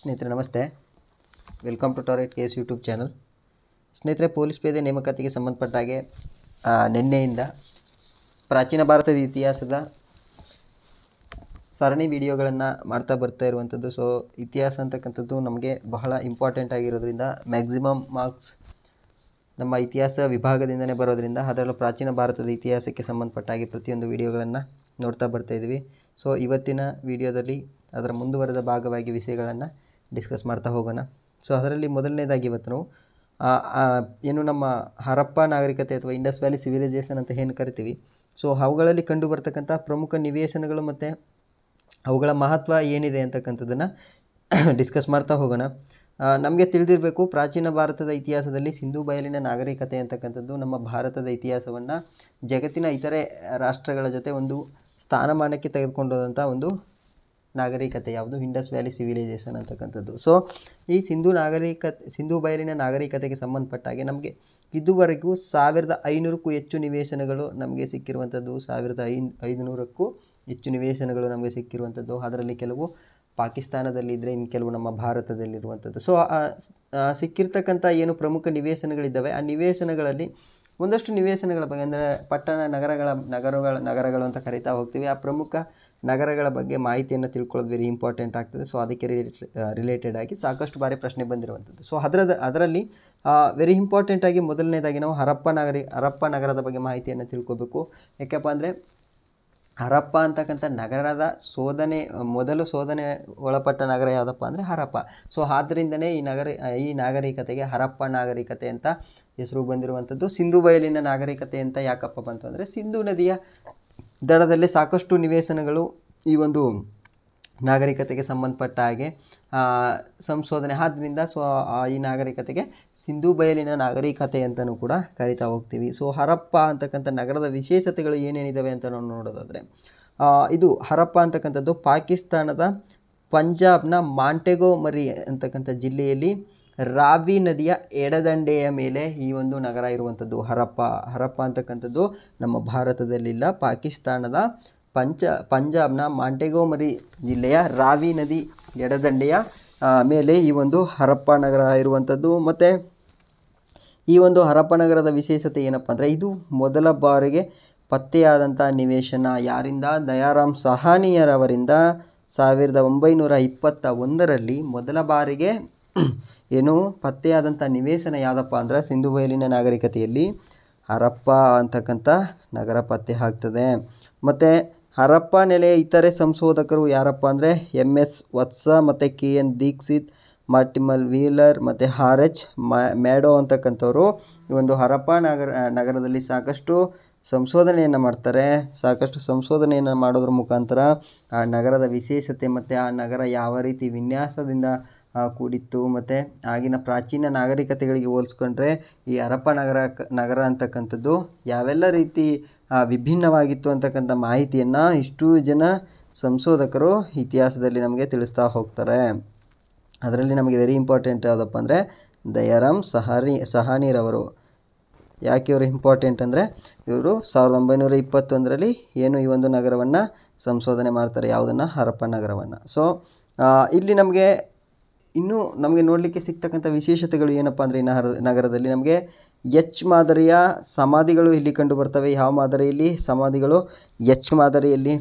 ಸ್ನೇಹಿತರೆ ನಮಸ್ತೆ welcome to ಟಾರೆಟ್ ಕೇಸ್ ಯೂಟ್ಯೂಬ್ ಚಾನಲ್ ಸ್ನೇಹಿತರೆ ಪೊಲೀಸ್ ಪೇದೆ ನೇಮಕಾತಿಗೆ ಸಂಬಂಧಪಟ್ಟ ಹಾಗೆ ನಿನ್ನೆಯಿಂದ ಪ್ರಾಚೀನ ಭಾರತದ ಇತಿಹಾಸದ ಸರಣಿ ವಿಡಿಯೋಗಳನ್ನು ಮಾಡ್ತಾ ಬರ್ತಾ ಇರುವಂಥದ್ದು ಸೊ ಇತಿಹಾಸ ಅಂತಕ್ಕಂಥದ್ದು ನಮಗೆ ಬಹಳ ಇಂಪಾರ್ಟೆಂಟ್ ಆಗಿರೋದ್ರಿಂದ ಮ್ಯಾಕ್ಸಿಮಮ್ ಮಾರ್ಕ್ಸ್ ನಮ್ಮ ಇತಿಹಾಸ ವಿಭಾಗದಿಂದಲೇ ಬರೋದರಿಂದ ಅದರಲ್ಲೂ ಪ್ರಾಚೀನ ಭಾರತದ ಇತಿಹಾಸಕ್ಕೆ ಸಂಬಂಧಪಟ್ಟ ಹಾಗೆ ಪ್ರತಿಯೊಂದು ವಿಡಿಯೋಗಳನ್ನು ನೋಡ್ತಾ ಇದ್ದೀವಿ ಸೊ ಇವತ್ತಿನ ವಿಡಿಯೋದಲ್ಲಿ ಅದರ ಮುಂದುವರೆದ ಭಾಗವಾಗಿ ವಿಷಯಗಳನ್ನು ಡಿಸ್ಕಸ್ ಮಾಡ್ತಾ ಹೋಗೋಣ ಸೊ ಅದರಲ್ಲಿ ಮೊದಲನೇದಾಗಿ ಇವತ್ತು ನಾವು ಏನು ನಮ್ಮ ಹರಪ್ಪ ನಾಗರಿಕತೆ ಅಥವಾ ಇಂಡಸ್ ವ್ಯಾಲಿ ಸಿವಿಲೈಸೇಷನ್ ಅಂತ ಏನು ಕರಿತೀವಿ ಸೊ ಅವುಗಳಲ್ಲಿ ಕಂಡು ಬರ್ತಕ್ಕಂಥ ಪ್ರಮುಖ ನಿವೇಶನಗಳು ಮತ್ತು ಅವುಗಳ ಮಹತ್ವ ಏನಿದೆ ಅಂತಕ್ಕಂಥದ್ದನ್ನು ಡಿಸ್ಕಸ್ ಮಾಡ್ತಾ ಹೋಗೋಣ ನಮಗೆ ತಿಳಿದಿರಬೇಕು ಪ್ರಾಚೀನ ಭಾರತದ ಇತಿಹಾಸದಲ್ಲಿ ಸಿಂಧೂ ಬಯಲಿನ ನಾಗರಿಕತೆ ಅಂತಕ್ಕಂಥದ್ದು ನಮ್ಮ ಭಾರತದ ಇತಿಹಾಸವನ್ನು ಜಗತ್ತಿನ ಇತರೆ ರಾಷ್ಟ್ರಗಳ ಜೊತೆ ಒಂದು ಸ್ಥಾನಮಾನಕ್ಕೆ ತೆಗೆದುಕೊಂಡಂಥ ಒಂದು ನಾಗರಿಕತೆ ಯಾವುದು ಇಂಡಸ್ ವ್ಯಾಲಿ ಸಿವಿಲೈಸೇಷನ್ ಅಂತಕ್ಕಂಥದ್ದು ಸೊ ಈ ಸಿಂಧು ನಾಗರಿಕ ಸಿಂಧು ಬಯಲಿನ ನಾಗರಿಕತೆಗೆ ಸಂಬಂಧಪಟ್ಟ ಹಾಗೆ ನಮಗೆ ಇದುವರೆಗೂ ಸಾವಿರದ ಐನೂರಕ್ಕೂ ಹೆಚ್ಚು ನಿವೇಶನಗಳು ನಮಗೆ ಸಿಕ್ಕಿರುವಂಥದ್ದು ಸಾವಿರದ ಐ ಐದುನೂರಕ್ಕೂ ಹೆಚ್ಚು ನಿವೇಶನಗಳು ನಮಗೆ ಸಿಕ್ಕಿರುವಂಥದ್ದು ಅದರಲ್ಲಿ ಕೆಲವು ಪಾಕಿಸ್ತಾನದಲ್ಲಿದ್ದರೆ ಇನ್ನು ಕೆಲವು ನಮ್ಮ ಭಾರತದಲ್ಲಿರುವಂಥದ್ದು ಸೊ ಸಿಕ್ಕಿರ್ತಕ್ಕಂಥ ಏನು ಪ್ರಮುಖ ನಿವೇಶನಗಳಿದ್ದಾವೆ ಆ ನಿವೇಶನಗಳಲ್ಲಿ ಒಂದಷ್ಟು ನಿವೇಶನಗಳ ಬಗ್ಗೆ ಅಂದರೆ ಪಟ್ಟಣ ನಗರಗಳ ನಗರಗಳ ನಗರಗಳು ಅಂತ ಕರಿತಾ ಹೋಗ್ತೀವಿ ಆ ಪ್ರಮುಖ ನಗರಗಳ ಬಗ್ಗೆ ಮಾಹಿತಿಯನ್ನು ತಿಳ್ಕೊಳ್ಳೋದು ವೆರಿ ಇಂಪಾರ್ಟೆಂಟ್ ಆಗ್ತದೆ ಸೊ ಅದಕ್ಕೆ ರಿಲೇಟೆಡ್ ರಿಲೇಟೆಡ್ ಆಗಿ ಸಾಕಷ್ಟು ಬಾರಿ ಪ್ರಶ್ನೆ ಬಂದಿರುವಂಥದ್ದು ಸೊ ಅದರದ ಅದರಲ್ಲಿ ವೆರಿ ಇಂಪಾರ್ಟೆಂಟಾಗಿ ಮೊದಲನೇದಾಗಿ ನಾವು ಹರಪ್ಪ ನಗರಿ ಹರಪ್ಪ ನಗರದ ಬಗ್ಗೆ ಮಾಹಿತಿಯನ್ನು ತಿಳ್ಕೊಬೇಕು ಯಾಕಪ್ಪ ಅಂದರೆ ಹರಪ್ಪ ಅಂತಕ್ಕಂಥ ನಗರದ ಶೋಧನೆ ಮೊದಲು ಶೋಧನೆ ಒಳಪಟ್ಟ ನಗರ ಯಾವುದಪ್ಪ ಅಂದರೆ ಹರಪ್ಪ ಸೊ ಆದ್ದರಿಂದನೇ ಈ ನಗರ ಈ ನಾಗರಿಕತೆಗೆ ಹರಪ್ಪ ನಾಗರಿಕತೆ ಅಂತ ಹೆಸರು ಬಂದಿರುವಂಥದ್ದು ಸಿಂಧು ಬಯಲಿನ ನಾಗರಿಕತೆ ಅಂತ ಯಾಕಪ್ಪ ಬಂತು ಅಂದರೆ ಸಿಂಧು ನದಿಯ ದಡದಲ್ಲಿ ಸಾಕಷ್ಟು ನಿವೇಶನಗಳು ಈ ಒಂದು ನಾಗರಿಕತೆಗೆ ಸಂಬಂಧಪಟ್ಟ ಹಾಗೆ ಸಂಶೋಧನೆ ಆದ್ದರಿಂದ ಸೊ ಈ ನಾಗರಿಕತೆಗೆ ಸಿಂಧೂ ಬಯಲಿನ ನಾಗರಿಕತೆ ಅಂತಲೂ ಕೂಡ ಕರಿತಾ ಹೋಗ್ತೀವಿ ಸೊ ಹರಪ್ಪ ಅಂತಕ್ಕಂಥ ನಗರದ ವಿಶೇಷತೆಗಳು ಏನೇನಿದ್ದಾವೆ ಅಂತ ನಾವು ನೋಡೋದಾದರೆ ಇದು ಹರಪ್ಪ ಅಂತಕ್ಕಂಥದ್ದು ಪಾಕಿಸ್ತಾನದ ಪಂಜಾಬ್ನ ಮಾಂಟೆಗೋ ಮರಿ ಅಂತಕ್ಕಂಥ ಜಿಲ್ಲೆಯಲ್ಲಿ ರಾವಿ ನದಿಯ ಎಡದಂಡೆಯ ಮೇಲೆ ಈ ಒಂದು ನಗರ ಇರುವಂಥದ್ದು ಹರಪ್ಪ ಹರಪ್ಪ ಅಂತಕ್ಕಂಥದ್ದು ನಮ್ಮ ಭಾರತದಲ್ಲಿಲ್ಲ ಪಾಕಿಸ್ತಾನದ ಪಂಚ ಪಂಜಾಬ್ನ ಮಾಂಟೆಗೋಮರಿ ಜಿಲ್ಲೆಯ ರಾವಿ ನದಿ ಎಡದಂಡೆಯ ಮೇಲೆ ಈ ಒಂದು ಹರಪ್ಪ ನಗರ ಇರುವಂಥದ್ದು ಮತ್ತು ಈ ಒಂದು ಹರಪ್ಪ ನಗರದ ವಿಶೇಷತೆ ಏನಪ್ಪ ಅಂದರೆ ಇದು ಮೊದಲ ಬಾರಿಗೆ ಪತ್ತೆಯಾದಂಥ ನಿವೇಶನ ಯಾರಿಂದ ದಯಾರಾಮ್ ಸಹಾನಿಯರವರಿಂದ ಸಾವಿರದ ಒಂಬೈನೂರ ಇಪ್ಪತ್ತ ಒಂದರಲ್ಲಿ ಮೊದಲ ಬಾರಿಗೆ ಏನು ಪತ್ತೆಯಾದಂಥ ನಿವೇಶನ ಯಾವುದಪ್ಪ ಅಂದರೆ ಸಿಂಧು ಬಯಲಿನ ನಾಗರಿಕತೆಯಲ್ಲಿ ಹರಪ್ಪ ಅಂತಕ್ಕಂಥ ನಗರ ಪತ್ತೆ ಆಗ್ತದೆ ಮತ್ತು ಹರಪ್ಪ ನೆಲೆಯ ಇತರೆ ಸಂಶೋಧಕರು ಯಾರಪ್ಪ ಅಂದರೆ ಎಮ್ ಎಸ್ ವತ್ಸ ಮತ್ತು K N Dikshit Mortimer Wheeler ಮತ್ತು ಆರ್ ಎಚ್ ಮ್ಯಾಡೋ ಅಂತಕ್ಕಂಥವರು ಈ ಒಂದು ಹರಪ್ಪ ನಗರ ನಗರದಲ್ಲಿ ಸಾಕಷ್ಟು ಸಂಶೋಧನೆಯನ್ನು ಮಾಡ್ತಾರೆ ಸಾಕಷ್ಟು ಸಂಶೋಧನೆಯನ್ನು ಮಾಡೋದ್ರ ಮುಖಾಂತರ ಆ ನಗರದ ವಿಶೇಷತೆ ಮತ್ತು ಆ ನಗರ ಯಾವ ರೀತಿ ವಿನ್ಯಾಸದಿಂದ ಕೂಡಿತ್ತು ಮತ್ತು ಆಗಿನ ಪ್ರಾಚೀನ ನಾಗರಿಕತೆಗಳಿಗೆ ಹೋಲಿಸ್ಕೊಂಡ್ರೆ ಈ ಹರಪ್ಪ ನಗರ ನಗರ ಅಂತಕ್ಕಂಥದ್ದು ಯಾವೆಲ್ಲ ರೀತಿ ವಿಭಿನ್ನವಾಗಿತ್ತು ಅಂತಕ್ಕಂಥ ಮಾಹಿತಿಯನ್ನು ಇಷ್ಟು ಜನ ಸಂಶೋಧಕರು ಇತಿಹಾಸದಲ್ಲಿ ನಮಗೆ ತಿಳಿಸ್ತಾ ಹೋಗ್ತಾರೆ ಅದರಲ್ಲಿ ನಮಗೆ ವೆರಿ ಇಂಪಾರ್ಟೆಂಟ್ ಯಾವುದಪ್ಪ ಅಂದರೆ ದಯಾರಾಮ್ ಸಹಾನಿ ಸಹಾನಿರವರು ಯಾಕೆ ಇವರು ಇಂಪಾರ್ಟೆಂಟ್ ಅಂದರೆ ಇವರು ಸಾವಿರದ ಒಂಬೈನೂರ ಇಪ್ಪತ್ತೊಂದರಲ್ಲಿ ಏನು ಈ ಒಂದು ನಗರವನ್ನು ಸಂಶೋಧನೆ ಮಾಡ್ತಾರೆ ಯಾವುದನ್ನು ಹರಪ್ಪ ನಗರವನ್ನು ಸೊ ಇಲ್ಲಿ ನಮಗೆ ಇನ್ನೂ ನಮಗೆ ನೋಡಲಿಕ್ಕೆ ಸಿಗ್ತಕ್ಕಂಥ ವಿಶೇಷತೆಗಳು ಏನಪ್ಪ ಅಂದರೆ ಈ ನಗರ ನಗರದಲ್ಲಿ ನಮಗೆ ಎಚ್ ಮಾದರಿಯ ಸಮಾಧಿಗಳು ಇಲ್ಲಿ ಕಂಡು ಬರ್ತವೆ ಯಾವ ಮಾದರಿಯಲ್ಲಿ ಸಮಾಧಿಗಳು ಎಚ್ ಮಾದರಿಯಲ್ಲಿ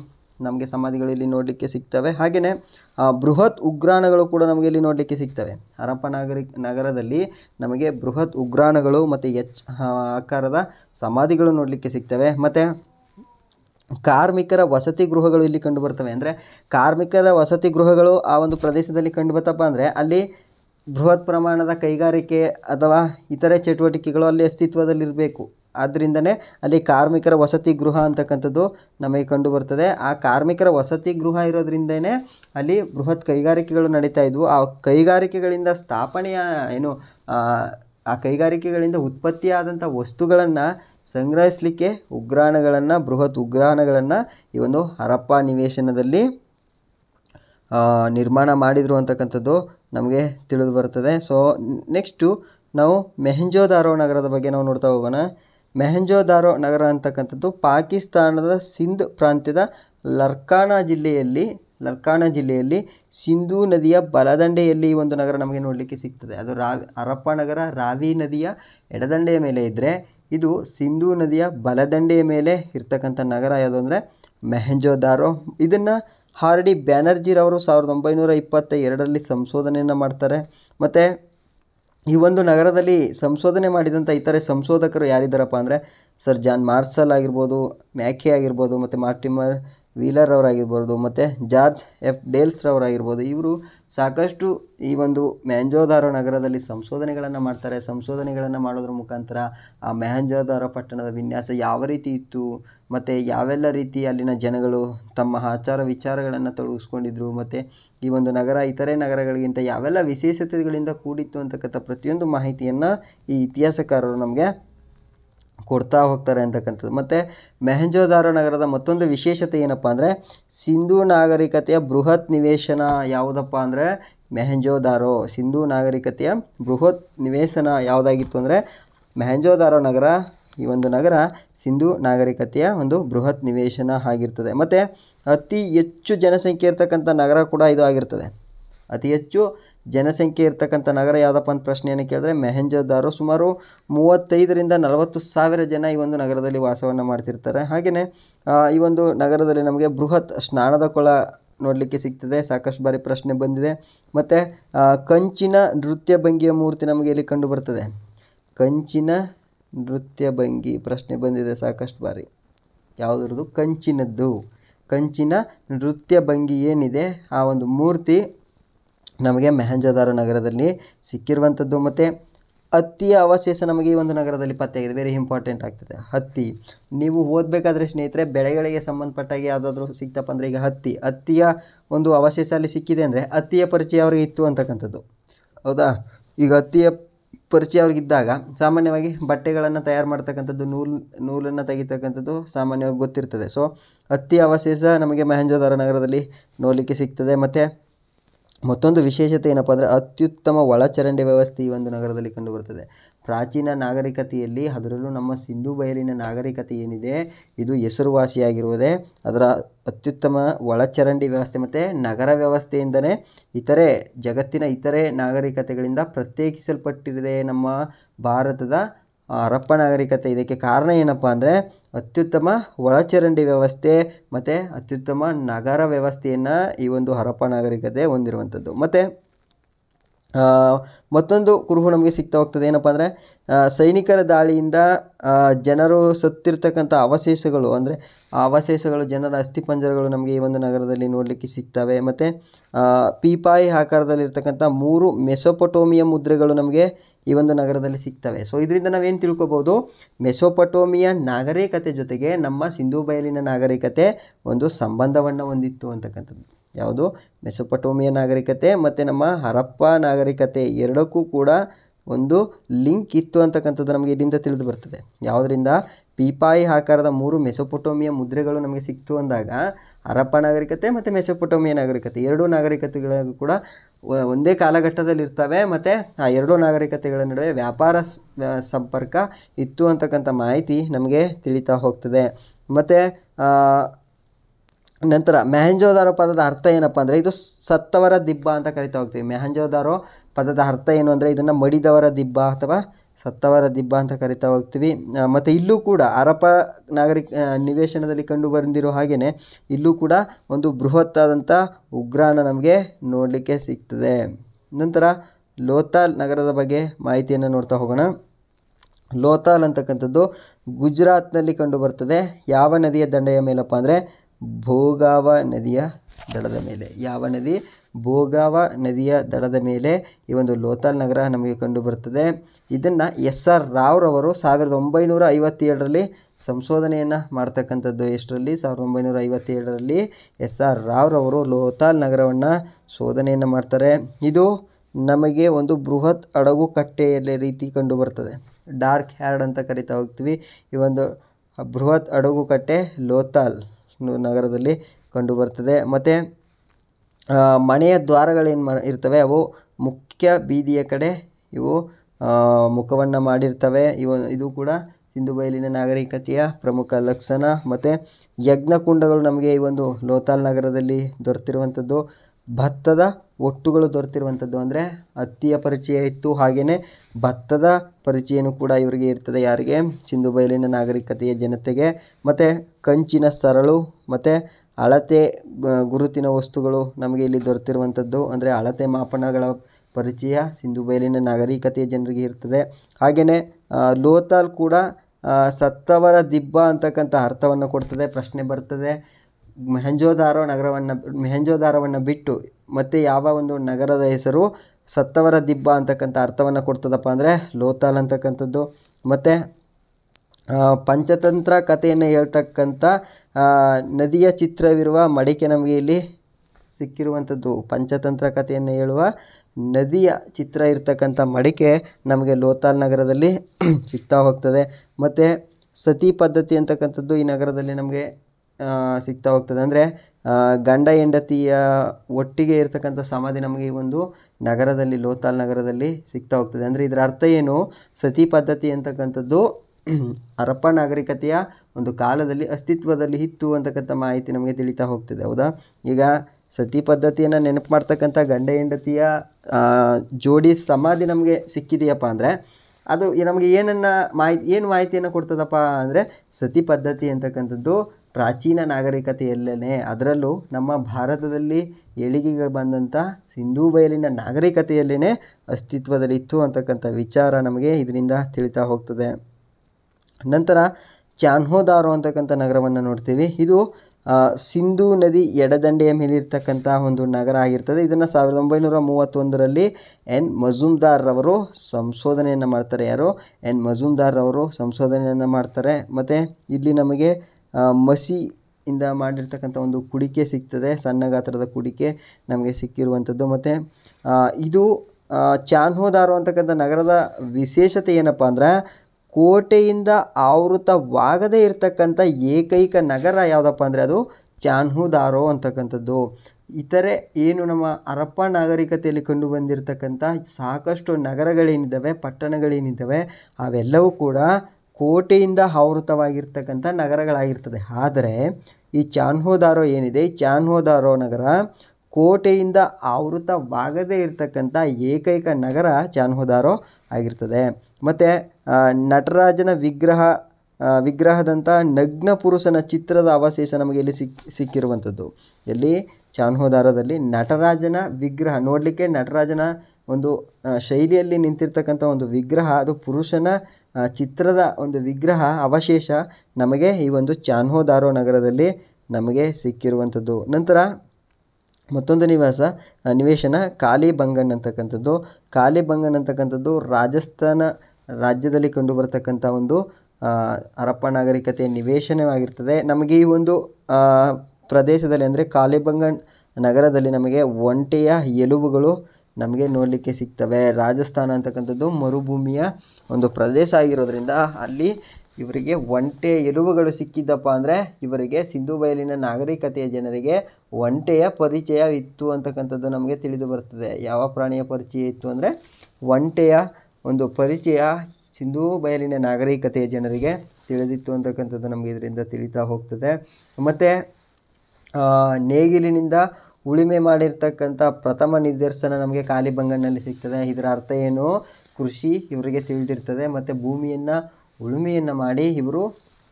ನಮಗೆ ಸಮಾಧಿಗಳು ಇಲ್ಲಿ ನೋಡಲಿಕ್ಕೆ ಸಿಗ್ತವೆ ಹಾಗೆಯೇ ಬೃಹತ್ ಉಗ್ರಾಣಗಳು ಕೂಡ ನಮಗೆ ಇಲ್ಲಿ ನೋಡಲಿಕ್ಕೆ ಸಿಗ್ತವೆ ಹರಪ್ಪ ನಗರದಲ್ಲಿ ನಮಗೆ ಬೃಹತ್ ಉಗ್ರಾಣಗಳು ಮತ್ತು ಎಚ್ ಆಕಾರದ ಸಮಾಧಿಗಳು ನೋಡಲಿಕ್ಕೆ ಸಿಗ್ತವೆ ಮತ್ತು ಕಾರ್ಮಿಕರ ವಸತಿ ಗೃಹಗಳು ಇಲ್ಲಿ ಕಂಡು ಬರ್ತವೆ ಅಂದರೆ ಕಾರ್ಮಿಕರ ವಸತಿ ಗೃಹಗಳು ಆ ಒಂದು ಪ್ರದೇಶದಲ್ಲಿ ಕಂಡು ಬರ್ತಪ್ಪ ಅಂದರೆ ಅಲ್ಲಿ ಬೃಹತ್ ಪ್ರಮಾಣದ ಕೈಗಾರಿಕೆ ಅಥವಾ ಇತರೆ ಚಟುವಟಿಕೆಗಳು ಅಲ್ಲಿ ಅಸ್ತಿತ್ವದಲ್ಲಿರಬೇಕು ಆದ್ದರಿಂದನೇ ಅಲ್ಲಿ ಕಾರ್ಮಿಕರ ವಸತಿ ಗೃಹ ಅಂತಕ್ಕಂಥದ್ದು ನಮಗೆ ಕಂಡು ಬರ್ತದೆ ಆ ಕಾರ್ಮಿಕರ ವಸತಿ ಗೃಹ ಇರೋದ್ರಿಂದನೇ ಅಲ್ಲಿ ಬೃಹತ್ ಕೈಗಾರಿಕೆಗಳು ನಡೀತಾ ಇದ್ವು ಆ ಕೈಗಾರಿಕೆಗಳಿಂದ ಸ್ಥಾಪನೆಯ ಏನು ಆ ಕೈಗಾರಿಕೆಗಳಿಂದ ಉತ್ಪತ್ತಿಯಾದಂಥ ವಸ್ತುಗಳನ್ನು ಸಂಗ್ರಹಿಸಲಿಕ್ಕೆ ಉಗ್ರಾಣಗಳನ್ನು ಬೃಹತ್ ಉಗ್ರಾಣಗಳನ್ನು ಈ ಒಂದು ಹರಪ್ಪ ನಿವೇಶನದಲ್ಲಿ ನಿರ್ಮಾಣ ಮಾಡಿದರು ಅಂತಕ್ಕಂಥದ್ದು ನಮಗೆ ತಿಳಿದು ಬರ್ತದೆ ಸೊ ನೆಕ್ಸ್ಟು ನಾವು ಮೆಹೆಂಜೋದಾರೋ ನಗರದ ಬಗ್ಗೆ ನಾವು ನೋಡ್ತಾ ಹೋಗೋಣ ಮೆಹೆಂಜೋದಾರೋ ನಗರ ಅಂತಕ್ಕಂಥದ್ದು ಪಾಕಿಸ್ತಾನದ ಸಿಂಧ್ ಪ್ರಾಂತ್ಯದ ಲರ್ಕಾಣ ಜಿಲ್ಲೆಯಲ್ಲಿ ಲರ್ಕಾಣ ಜಿಲ್ಲೆಯಲ್ಲಿ ಸಿಂಧೂ ನದಿಯ ಬಲದಂಡೆಯಲ್ಲಿ ಈ ಒಂದು ನಗರ ನಮಗೆ ನೋಡಲಿಕ್ಕೆ ಸಿಗ್ತದೆ ಅದು ರಾವಿ ಹರಪ್ಪ ನಗರ ರಾವಿ ನದಿಯ ಎಡದಂಡೆಯ ಮೇಲೆ ಇದ್ದರೆ ಇದು ಸಿಂಧೂ ನದಿಯ ಬಲದಂಡೆಯ ಮೇಲೆ ಇರ್ತಕ್ಕಂಥ ನಗರ ಯಾವುದು ಅಂದರೆ ಮೆಹೆಂಜೋದಾರೋ ಇದನ್ನು ಹಾರ್ಡಿ ಡಿ ಬ್ಯಾನರ್ಜಿರವರು ಸಾವಿರದ ಒಂಬೈನೂರ ಇಪ್ಪತ್ತ ಎರಡರಲ್ಲಿ ಸಂಶೋಧನೆಯನ್ನು ಮಾಡ್ತಾರೆ ಮತ್ತು ಈ ಒಂದು ನಗರದಲ್ಲಿ ಸಂಶೋಧನೆ ಮಾಡಿದಂಥ ಇತರೆ ಸಂಶೋಧಕರು ಯಾರಿದ್ದಾರಪ್ಪ ಅಂದರೆ ಸರ್ ಜಾನ್ ಮಾರ್ಸಲ್ ಆಗಿರ್ಬೋದು ಮ್ಯಾಕೆ ಆಗಿರ್ಬೋದು ಮತ್ತು ಮಾರ್ಟಿಮರ್ ವೀಲರ್ ಅವರಾಗಿರ್ಬೋದು ಮತ್ತು ಜಾರ್ಜ್ ಎಫ್ ಡೇಲ್ಸ್ ರವರಾಗಿರ್ಬೋದು ಇವರು ಸಾಕಷ್ಟು ಈ ಒಂದು ಮ್ಯಾಂಜೋದಾರೋ ನಗರದಲ್ಲಿ ಸಂಶೋಧನೆಗಳನ್ನು ಮಾಡ್ತಾರೆ ಸಂಶೋಧನೆಗಳನ್ನು ಮಾಡೋದ್ರ ಮುಖಾಂತರ ಆ ಮೆಹಂಜೋದಾರೋ ಪಟ್ಟಣದ ವಿನ್ಯಾಸ ಯಾವ ರೀತಿ ಇತ್ತು ಮತ್ತು ಯಾವೆಲ್ಲ ರೀತಿ ಅಲ್ಲಿನ ಜನಗಳು ತಮ್ಮ ಆಚಾರ ವಿಚಾರಗಳನ್ನು ತೊಡಗಿಸ್ಕೊಂಡಿದ್ರು ಮತ್ತು ಈ ಒಂದು ನಗರ ಇತರೆ ನಗರಗಳಿಗಿಂತ ಯಾವೆಲ್ಲ ವಿಶೇಷತೆಗಳಿಂದ ಕೂಡಿತ್ತು ಅಂತಕ್ಕಂಥ ಪ್ರತಿಯೊಂದು ಮಾಹಿತಿಯನ್ನು ಈ ಇತಿಹಾಸಕಾರರು ನಮಗೆ ಕೊಡ್ತಾ ಹೋಗ್ತಾರೆ ಅಂತಕ್ಕಂಥದ್ದು ಮತ್ತು ಮೊಹೆಂಜೋದಾರೋ ನಗರದ ಮತ್ತೊಂದು ವಿಶೇಷತೆ ಏನಪ್ಪ ಅಂದರೆ ಸಿಂಧೂ ನಾಗರಿಕತೆಯ ಬೃಹತ್ ನಿವೇಶನ ಯಾವುದಪ್ಪ ಅಂದರೆ ಮೆಹೆಂಜೋದಾರೋ ಸಿಂಧೂ ನಾಗರಿಕತೆಯ ಬೃಹತ್ ನಿವೇಶನ ಯಾವುದಾಗಿತ್ತು ಅಂದರೆ ಮೆಹೆಂಜೋದಾರೋ ನಗರ ಈ ಒಂದು ನಗರ ಸಿಂಧೂ ನಾಗರಿಕತೆಯ ಒಂದು ಬೃಹತ್ ನಿವೇಶನ ಆಗಿರ್ತದೆ ಮತ್ತು ಅತಿ ಹೆಚ್ಚು ಜನಸಂಖ್ಯೆ ಇರ್ತಕ್ಕಂಥ ನಗರ ಕೂಡ ಇದು ಆಗಿರ್ತದೆ ಅತಿ ಹೆಚ್ಚು ಜನಸಂಖ್ಯೆ ಇರ್ತಕ್ಕಂಥ ನಗರ ಯಾವುದಪ್ಪ ಅಂತ ಪ್ರಶ್ನೆ ಏನಕ್ಕೆ ಕೇಳಿದ್ರೆ ಮೆಹೆಂಜೋದಾರು ಸುಮಾರು ಮೂವತ್ತೈದರಿಂದ ನಲವತ್ತು ಸಾವಿರ ಜನ ಈ ಒಂದು ನಗರದಲ್ಲಿ ವಾಸವನ್ನು ಮಾಡ್ತಿರ್ತಾರೆ ಹಾಗೆಯೇ ಈ ಒಂದು ನಗರದಲ್ಲಿ ನಮಗೆ ಬೃಹತ್ ಸ್ನಾನದ ಕೊಳ ನೋಡಲಿಕ್ಕೆ ಸಿಗ್ತದೆ ಸಾಕಷ್ಟು ಬಾರಿ ಪ್ರಶ್ನೆ ಬಂದಿದೆ ಮತ್ತು ಕಂಚಿನ ನೃತ್ಯ ಭಂಗಿಯ ಮೂರ್ತಿ ನಮಗೆ ಇಲ್ಲಿ ಕಂಡು ಬರ್ತದೆ ಕಂಚಿನ ನೃತ್ಯ ಭಂಗಿ ಪ್ರಶ್ನೆ ಬಂದಿದೆ ಸಾಕಷ್ಟು ಬಾರಿ ಯಾವುದ್ರದ್ದು ಕಂಚಿನದ್ದು ಕಂಚಿನ ನೃತ್ಯ ಭಂಗಿ ಏನಿದೆ ಆ ಒಂದು ಮೂರ್ತಿ ನಮಗೆ ಮೊಹೆಂಜೊದಾರೋ ನಗರದಲ್ಲಿ ಸಿಕ್ಕಿರುವಂಥದ್ದು ಮತ್ತು ಅತ್ತಿಯ ಅವಶೇಷ ನಮಗೆ ಈ ಒಂದು ನಗರದಲ್ಲಿ ಪತ್ತೆಯಾಗಿದೆ ವೆರಿ ಇಂಪಾರ್ಟೆಂಟ್ ಆಗ್ತದೆ ಹತ್ತಿ ನೀವು ಓದಬೇಕಾದ್ರೆ ಸ್ನೇಹಿತರೆ ಬೆಳೆಗಳಿಗೆ ಸಂಬಂಧಪಟ್ಟಾಗಿ ಯಾವುದಾದ್ರೂ ಸಿಗ್ತಪ್ಪ ಅಂದರೆ ಈಗ ಹತ್ತಿ ಹತ್ತಿಯ ಒಂದು ಅವಶೇಷ ಅಲ್ಲಿ ಸಿಕ್ಕಿದೆ ಅಂದರೆ ಹತ್ತಿಯ ಪರಿಚಯ ಅವ್ರಿಗೆ ಇತ್ತು ಅಂತಕ್ಕಂಥದ್ದು ಹೌದಾ ಈಗ ಹತ್ತಿಯ ಪರಿಚಯ ಅವ್ರಿಗಿದ್ದಾಗ ಸಾಮಾನ್ಯವಾಗಿ ಬಟ್ಟೆಗಳನ್ನು ತಯಾರು ಮಾಡ್ತಕ್ಕಂಥದ್ದು ನೂಲ್ ನೂಲನ್ನು ತೆಗಿತಕ್ಕಂಥದ್ದು ಸಾಮಾನ್ಯವಾಗಿ ಗೊತ್ತಿರ್ತದೆ ಸೊ ಹತ್ತಿ ಅವಶೇಷ ನಮಗೆ ಮಹೇಂಜೋದಾರ ನಗರದಲ್ಲಿ ನೋಡಲಿಕ್ಕೆ ಸಿಗ್ತದೆ ಮತ್ತು ಮತ್ತೊಂದು ವಿಶೇಷತೆ ಏನಪ್ಪ ಅಂದರೆ ಅತ್ಯುತ್ತಮ ಒಳಚರಂಡಿ ವ್ಯವಸ್ಥೆ ಈ ಒಂದು ನಗರದಲ್ಲಿ ಕಂಡುಬರುತ್ತದೆ ಪ್ರಾಚೀನ ನಾಗರಿಕತೆಯಲ್ಲಿ ಅದರಲ್ಲೂ ನಮ್ಮ ಸಿಂಧೂ ಬಯಲಿನ ನಾಗರಿಕತೆ ಏನಿದೆ ಇದು ಹೆಸರುವಾಸಿಯಾಗಿರುವುದೇ ಅದರ ಅತ್ಯುತ್ತಮ ಒಳಚರಂಡಿ ವ್ಯವಸ್ಥೆ ಮತ್ತು ನಗರ ವ್ಯವಸ್ಥೆಯಿಂದಲೇ ಇತರೆ ಜಗತ್ತಿನ ಇತರೆ ನಾಗರಿಕತೆಗಳಿಂದ ಪ್ರತ್ಯೇಕಿಸಲ್ಪಟ್ಟಿರದೇ ನಮ್ಮ ಭಾರತದ ಹರಪ್ಪ ನಾಗರಿಕತೆ ಇದಕ್ಕೆ ಕಾರಣ ಏನಪ್ಪ ಅಂದರೆ ಅತ್ಯುತ್ತಮ ಒಳಚರಂಡಿ ವ್ಯವಸ್ಥೆ ಮತ್ತು ಅತ್ಯುತ್ತಮ ನಗರ ವ್ಯವಸ್ಥೆಯನ್ನು ಈ ಒಂದು ಹರಪ್ಪ ನಾಗರಿಕತೆ ಹೊಂದಿರುವಂಥದ್ದು ಮತ್ತು ಮತ್ತೊಂದು ಕುರುಹು ನಮಗೆ ಸಿಗ್ತಾ ಹೋಗ್ತದೆ ಏನಪ್ಪ ಅಂದರೆ ಸೈನಿಕರ ದಾಳಿಯಿಂದ ಜನರು ಸತ್ತಿರತಕ್ಕಂಥ ಅವಶೇಷಗಳು ಅಂದರೆ ಆ ಅವಶೇಷಗಳು ಜನರ ಅಸ್ಥಿಪಂಜರಗಳು ನಮಗೆ ಈ ಒಂದು ನಗರದಲ್ಲಿ ನೋಡಲಿಕ್ಕೆ ಸಿಗ್ತವೆ ಮತ್ತು ಪೀಪಾಯಿ ಆಕಾರದಲ್ಲಿರ್ತಕ್ಕಂಥ ಮೂರು ಮೆಸೊಪಟೋಮಿಯ ಮುದ್ರೆಗಳು ನಮಗೆ ಈ ಒಂದು ನಗರದಲ್ಲಿ ಸಿಗ್ತವೆ ಸೊ ಇದರಿಂದ ನಾವೇನು ತಿಳ್ಕೊಬೋದು ಮೆಸೊಪಟೋಮಿಯ ನಾಗರಿಕತೆ ಜೊತೆಗೆ ನಮ್ಮ ಸಿಂಧೂ ಬಯಲಿನ ನಾಗರಿಕತೆ ಒಂದು ಸಂಬಂಧವನ್ನು ಹೊಂದಿತ್ತು ಅಂತಕ್ಕಂಥದ್ದು ಯಾವುದು ಮೆಸೊಪಟೋಮಿಯ ನಾಗರಿಕತೆ ಮತ್ತು ನಮ್ಮ ಹರಪ್ಪ ನಾಗರಿಕತೆ ಎರಡಕ್ಕೂ ಕೂಡ ಒಂದು ಲಿಂಕ್ ಇತ್ತು ಅಂತಕ್ಕಂಥದ್ದು ನಮಗೆ ಇಲ್ಲಿಂದ ತಿಳಿದು ಬರ್ತದೆ ಯಾವುದರಿಂದ ಪೀಪಾಯಿ ಆಕಾರದ ಮೂರು ಮೆಸೊಪೊಟೋಮಿಯ ಮುದ್ರೆಗಳು ನಮಗೆ ಸಿಕ್ತು ಅಂದಾಗ ಹರಪ್ಪ ನಾಗರಿಕತೆ ಮತ್ತು ಮೆಸೊಪೊಟೋಮಿಯ ನಾಗರಿಕತೆ ಎರಡೂ ನಾಗರಿಕತೆಗಳಿಗೂ ಕೂಡ ಒಂದೇ ಕಾಲಘಟ್ಟದಲ್ಲಿ ಇರ್ತವೆ ಮತ್ತು ಆ ಎರಡೂ ನಾಗರಿಕತೆಗಳ ನಡುವೆ ವ್ಯಾಪಾರ ಸಂಪರ್ಕ ಇತ್ತು ಅಂತಕ್ಕಂಥ ಮಾಹಿತಿ ನಮಗೆ ತಿಳಿತಾ ಹೋಗ್ತದೆ ಮತ್ತು ನಂತರ ಮೆಹಂಜೋದಾರೋ ಪದದ ಅರ್ಥ ಏನಪ್ಪ ಅಂದರೆ ಇದು ಸತ್ತವರ ದಿಬ್ಬ ಅಂತ ಕರಿತಾ ಹೋಗ್ತೀವಿ ಮೆಹಂಜೋದಾರೋ ಪದದ ಅರ್ಥ ಏನು ಅಂದರೆ ಇದನ್ನು ಮಡಿದವರ ದಿಬ್ಬ ಅಥವಾ ಸತ್ತವರ ದಿಬ್ಬ ಅಂತ ಕರಿತಾ ಹೋಗ್ತೀವಿ ಮತ್ತು ಇಲ್ಲೂ ಕೂಡ ಅರಪ ನಾಗರಿಕ ನಿವೇಶನದಲ್ಲಿ ಕಂಡು ಬಂದಿರೋ ಹಾಗೆಯೇ ಇಲ್ಲೂ ಕೂಡ ಒಂದು ಬೃಹತ್ತಾದಂಥ ಉಗ್ರಾಣ ನಮಗೆ ನೋಡಲಿಕ್ಕೆ ಸಿಗ್ತದೆ ನಂತರ ಲೋತಾಲ್ ನಗರದ ಬಗ್ಗೆ ಮಾಹಿತಿಯನ್ನು ನೋಡ್ತಾ ಹೋಗೋಣ ಲೋತಾಲ್ ಅಂತಕ್ಕಂಥದ್ದು ಗುಜರಾತ್ನಲ್ಲಿ ಕಂಡು ಬರ್ತದೆ ಯಾವ ನದಿಯ ದಂಡೆಯ ಮೇಲಪ್ಪ ಅಂದರೆ ಭೋಗಾವ ನದಿಯ ದಡದ ಮೇಲೆ ಯಾವ ನದಿ ಭೋಗಾವ ನದಿಯ ದಡದ ಮೇಲೆ ಈ ಒಂದು ಲೋತಾಲ್ ನಗರ ನಮಗೆ ಕಂಡು ಬರ್ತದೆ ಇದನ್ನು ಎಸ್ ಆರ್ ರಾವ್ರವರು ಸಾವಿರದ ಒಂಬೈನೂರ ಐವತ್ತೇಳರಲ್ಲಿ ಸಂಶೋಧನೆಯನ್ನು ಮಾಡ್ತಕ್ಕಂಥದ್ದು ಎಷ್ಟರಲ್ಲಿ ಸಾವಿರದ ಒಂಬೈನೂರ ಐವತ್ತೇಳರಲ್ಲಿ ಎಸ್ ಆರ್ ರಾವ್ರವರು ಲೋತಾಲ್ ನಗರವನ್ನು ಶೋಧನೆಯನ್ನು ಮಾಡ್ತಾರೆ ಇದು ನಮಗೆ ಒಂದು ಬೃಹತ್ ಅಡಗು ಕಟ್ಟೆಯಲ್ಲಿ ರೀತಿ ಕಂಡು ಬರ್ತದೆ ಡಾರ್ಕ್ ಹ್ಯಾರ್ಡ್ ಅಂತ ಕರಿತಾ ಹೋಗ್ತೀವಿ ಈ ಒಂದು ಬೃಹತ್ ಅಡಗು ಕಟ್ಟೆ ಲೋತಾಲ್ ನಗರದಲ್ಲಿ ಕಂಡುಬರ್ತದೆ ಮತ್ತು ಮನೆಯ ದ್ವಾರಗಳೇನು ಮಾ ಇರ್ತವೆ ಅವು ಮುಖ್ಯ ಬೀದಿಯ ಕಡೆ ಇವು ಮುಖವನ್ನು ಮಾಡಿರ್ತವೆ ಇವು ಇದು ಕೂಡ ಸಿಂಧು ಬಯಲಿನ ನಾಗರಿಕತೆಯ ಪ್ರಮುಖ ಲಕ್ಷಣ ಮತ್ತು ಯಜ್ಞ ಕುಂಡಗಳು ನಮಗೆ ಈ ಒಂದು ಲೋತಾಲ್ ನಗರದಲ್ಲಿ ದೊರೆತಿರುವಂಥದ್ದು ಭತ್ತದ ಒಟ್ಟುಗಳು ದೊರೆತಿರುವಂಥದ್ದು ಅಂದರೆ ಹತ್ತಿಯ ಪರಿಚಯ ಇತ್ತು ಹಾಗೆಯೇ ಭತ್ತದ ಪರಿಚಯನೂ ಕೂಡ ಇವರಿಗೆ ಇರ್ತದೆ ಯಾರಿಗೆ ಸಿಂಧು ಬಯಲಿನ ನಾಗರಿಕತೆಯ ಜನತೆಗೆ ಮತ್ತು ಕಂಚಿನ ಸರಳು ಮತ್ತು ಅಳತೆ ಗುರುತಿನ ವಸ್ತುಗಳು ನಮಗೆ ಇಲ್ಲಿ ದೊರೆತಿರುವಂಥದ್ದು ಅಂದರೆ ಅಳತೆ ಮಾಪನಗಳ ಪರಿಚಯ ಸಿಂಧು ಬಯಲಿನ ನಾಗರಿಕತೆಯ ಜನರಿಗೆ ಇರ್ತದೆ ಹಾಗೆಯೇ ಲೋತಾಲ್ ಕೂಡ ಸತ್ತವರ ದಿಬ್ಬ ಅಂತಕ್ಕಂಥ ಅರ್ಥವನ್ನು ಕೊಡ್ತದೆ ಪ್ರಶ್ನೆ ಬರ್ತದೆ ಮೊಹೆಂಜೊದಾರೋ ನಗರವನ್ನು ಮೊಹೆಂಜೊದಾರೋವನ್ನು ಬಿಟ್ಟು ಮತ್ತೆ ಯಾವ ಒಂದು ನಗರದ ಹೆಸರು ಸತ್ತವರ ದಿಬ್ಬ ಅಂತಕ್ಕಂಥ ಅರ್ಥವನ್ನು ಕೊಡ್ತದಪ್ಪ ಅಂದರೆ ಲೋತಾಲ್ ಅಂತಕ್ಕಂಥದ್ದು ಮತ್ತು ಪಂಚತಂತ್ರ ಕಥೆಯನ್ನು ಹೇಳ್ತಕ್ಕಂಥ ನದಿಯ ಚಿತ್ರವಿರುವ ಮಡಿಕೆ ನಮಗೆ ಇಲ್ಲಿ ಸಿಕ್ಕಿರುವಂಥದ್ದು ಪಂಚತಂತ್ರ ಕಥೆಯನ್ನು ಹೇಳುವ ನದಿಯ ಚಿತ್ರ ಇರ್ತಕ್ಕಂಥ ಮಡಿಕೆ ನಮಗೆ ಲೋತಾಲ್ ನಗರದಲ್ಲಿ ಸಿಗ್ತಾ ಹೋಗ್ತದೆ ಮತ್ತು ಸತಿ ಪದ್ಧತಿ ಅಂತಕ್ಕಂಥದ್ದು ಈ ನಗರದಲ್ಲಿ ನಮಗೆ ಸಿಗ್ತಾ ಹೋಗ್ತದೆ ಅಂದರೆ ಗಂಡ ಹೆಂಡತಿಯ ಒಟ್ಟಿಗೆ ಇರತಕ್ಕಂಥ ಸಮಾಧಿ ನಮಗೆ ಈ ಒಂದು ನಗರದಲ್ಲಿ ಲೋತಾಲ್ ನಗರದಲ್ಲಿ ಸಿಗ್ತಾ ಹೋಗ್ತದೆ ಅಂದರೆ ಇದರ ಅರ್ಥ ಏನು ಸತಿ ಪದ್ಧತಿ ಅಂತಕ್ಕಂಥದ್ದು ಹರಪ್ಪ ನಾಗರಿಕತೆಯ ಒಂದು ಕಾಲದಲ್ಲಿ ಅಸ್ತಿತ್ವದಲ್ಲಿ ಇತ್ತು ಅಂತಕ್ಕಂಥ ಮಾಹಿತಿ ನಮಗೆ ತಿಳಿತಾ ಹೋಗ್ತದೆ ಹೌದಾ ಈಗ ಸತಿ ಪದ್ಧತಿಯನ್ನು ನೆನಪು ಮಾಡ್ತಕ್ಕಂಥ ಗಂಡ ಹೆಂಡತಿಯ ಜೋಡಿ ಸಮಾಧಿ ನಮಗೆ ಸಿಕ್ಕಿದೆಯಪ್ಪ ಅಂದರೆ ಅದು ನಮಗೆ ಏನನ್ನು ಮಾಹಿತಿ ಏನು ಮಾಹಿತಿಯನ್ನು ಕೊಡ್ತದಪ್ಪ ಅಂದರೆ ಸತಿ ಪದ್ಧತಿ ಅಂತಕ್ಕಂಥದ್ದು ಪ್ರಾಚೀನ ನಾಗರಿಕತೆಯಲ್ಲೇ ಅದರಲ್ಲೂ ನಮ್ಮ ಭಾರತದಲ್ಲಿ ಏಳಿಗೆಗೆ ಬಂದಂಥ ಸಿಂಧೂ ಬಯಲಿನ ನಾಗರಿಕತೆಯಲ್ಲೇ ಅಸ್ತಿತ್ವದಲ್ಲಿತ್ತು ಅಂತಕ್ಕಂಥ ವಿಚಾರ ನಮಗೆ ಇದರಿಂದ ತಿಳಿತಾ ಹೋಗ್ತದೆ ನಂತರ ಚಾನ್ಹೋದಾರೋ ಅಂತಕ್ಕಂಥ ನಗರವನ್ನು ನೋಡ್ತೀವಿ ಇದು ಸಿಂಧೂ ನದಿ ಎಡದಂಡೆಯ ಮೇಲಿರ್ತಕ್ಕಂಥ ಒಂದು ನಗರ ಆಗಿರ್ತದೆ ಇದನ್ನು ಸಾವಿರದ ಒಂಬೈನೂರ ಮೂವತ್ತೊಂದರಲ್ಲಿ ಎನ್ ಮಜುಮ್ದಾರ್ ರವರು ಸಂಶೋಧನೆಯನ್ನು ಮಾಡ್ತಾರೆ ಯಾರು ಎನ್ ಮಜುಮ್ದಾರ್ ರವರು ಸಂಶೋಧನೆಯನ್ನು ಮಾಡ್ತಾರೆ ಮತ್ತು ಇಲ್ಲಿ ನಮಗೆ ಮಸಿ ಇಂದ ಮಾಡಿರ್ತಕ್ಕಂಥ ಒಂದು ಕುಡಿಕೆ ಸಿಗ್ತದೆ ಸಣ್ಣ ಗಾತ್ರದ ಕುಡಿಕೆ ನಮಗೆ ಸಿಕ್ಕಿರುವಂಥದ್ದು ಮತ್ತು ಇದು ಚಾನ್ಹೋದಾರೋ ಅಂತಕ್ಕಂಥ ನಗರದ ವಿಶೇಷತೆ ಏನಪ್ಪ ಅಂದ್ರೆ ಕೋಟೆಯಿಂದ ಆವೃತವಾಗದೇ ಇರತಕ್ಕಂಥ ಏಕೈಕ ನಗರ ಯಾವುದಪ್ಪ ಅಂದರೆ ಅದು ಚಾನ್ಹುದಾರೋ ಅಂತಕ್ಕಂಥದ್ದು ಇತರೆ ಏನು ನಮ್ಮ ಹರಪ್ಪ ನಾಗರಿಕತೆಯಲ್ಲಿ ಕಂಡು ಬಂದಿರತಕ್ಕಂಥ ಸಾಕಷ್ಟು ನಗರಗಳೇನಿದ್ದಾವೆ ಪಟ್ಟಣಗಳೇನಿದ್ದಾವೆ ಅವೆಲ್ಲವೂ ಕೂಡ ಕೋಟೆಯಿಂದ ಆವೃತವಾಗಿರ್ತಕ್ಕಂಥ ನಗರಗಳಾಗಿರ್ತದೆ ಆದರೆ ಈ ಚಾನ್ಹೋದಾರೋ ಏನಿದೆ ಈ ಚಾನ್ಹೋದಾರೋ ನಗರ ಕೋಟೆಯಿಂದ ಆವೃತವಾಗದೇ ಇರತಕ್ಕಂಥ ಏಕೈಕ ನಗರ ಚಾನ್ಹೋದಾರೋ ಆಗಿರ್ತದೆ ಮತ್ತು ನಟರಾಜನ ವಿಗ್ರಹ ವಿಗ್ರಹದಂಥ ನಗ್ನ ಪುರುಷನ ಚಿತ್ರದ ಅವಶೇಷ ನಮಗೆ ಇಲ್ಲಿ ಸಿಕ್ ಸಿಕ್ಕಿರುವಂಥದ್ದು ಎಲ್ಲಿ ಚಾನ್ಹೋದಾರದಲ್ಲಿ ನಟರಾಜನ ವಿಗ್ರಹ ನೋಡಲಿಕ್ಕೆ ನಟರಾಜನ ಒಂದು ಶೈಲಿಯಲ್ಲಿ ನಿಂತಿರ್ತಕ್ಕಂಥ ಒಂದು ವಿಗ್ರಹ ಅದು ಪುರುಷನ ಚಿತ್ರದ ಒಂದು ವಿಗ್ರಹ ಅವಶೇಷ ನಮಗೆ ಈ ಒಂದು ಚಾನ್ಹೋದಾರೋ ನಗರದಲ್ಲಿ ನಮಗೆ ಸಿಕ್ಕಿರುವಂಥದ್ದು ನಂತರ ಮತ್ತೊಂದು ನಿವಾಸ ನಿವೇಶನ ಕಾಲಿಬಂಗನ್ ಅಂತಕ್ಕಂಥದ್ದು ಕಾಲಿಬಂಗನ್ ಅಂತಕ್ಕಂಥದ್ದು ರಾಜಸ್ಥಾನ ರಾಜ್ಯದಲ್ಲಿ ಕಂಡುಬರತಕ್ಕಂಥ ಒಂದು ಹರಪ್ಪ ನಾಗರಿಕತೆಯ ನಿವೇಶನವಾಗಿರ್ತದೆ ನಮಗೆ ಈ ಒಂದು ಪ್ರದೇಶದಲ್ಲಿ ಅಂದರೆ ಕಾಲಿಬಂಗನ್ ನಗರದಲ್ಲಿ ನಮಗೆ ಒಂಟೆಯ ಎಲುಬುಗಳು ನಮಗೆ ನೋಡಲಿಕ್ಕೆ ಸಿಗ್ತವೆ ರಾಜಸ್ಥಾನ ಅಂತಕ್ಕಂಥದ್ದು ಮರುಭೂಮಿಯ ಒಂದು ಪ್ರದೇಶ ಆಗಿರೋದ್ರಿಂದ ಅಲ್ಲಿ ಇವರಿಗೆ ಒಂಟೆ ಎಲುವುಗಳು ಸಿಕ್ಕಿದ್ದಪ್ಪ ಅಂದರೆ ಇವರಿಗೆ ಸಿಂಧು ಬಯಲಿನ ನಾಗರಿಕತೆಯ ಜನರಿಗೆ ಒಂಟೆಯ ಪರಿಚಯ ಇತ್ತು ಅಂತಕ್ಕಂಥದ್ದು ನಮಗೆ ತಿಳಿದು ಬರ್ತದೆ ಯಾವ ಪ್ರಾಣಿಯ ಪರಿಚಯ ಇತ್ತು ಅಂದರೆ ಒಂಟೆಯ ಒಂದು ಪರಿಚಯ ಸಿಂಧೂ ಬಯಲಿನ ನಾಗರಿಕತೆಯ ಜನರಿಗೆ ತಿಳಿದಿತ್ತು ಅಂತಕ್ಕಂಥದ್ದು ನಮಗೆ ಇದರಿಂದ ತಿಳಿತಾ ಹೋಗ್ತದೆ ಮತ್ತು ನೇಗಿಲಿನಿಂದ ಉಳುಮೆ ಮಾಡಿರ್ತಕ್ಕಂಥ ಪ್ರಥಮ ನಿದರ್ಶನ ನಮಗೆ ಕಾಲಿಬಂಗನಲ್ಲಿ ಸಿಗ್ತದೆ ಇದರ ಅರ್ಥ ಏನು ಕೃಷಿ ಇವರಿಗೆ ತಿಳಿದಿರ್ತದೆ ಮತ್ತು ಭೂಮಿಯನ್ನು ಉಳುಮೆಯನ್ನು ಮಾಡಿ ಇವರು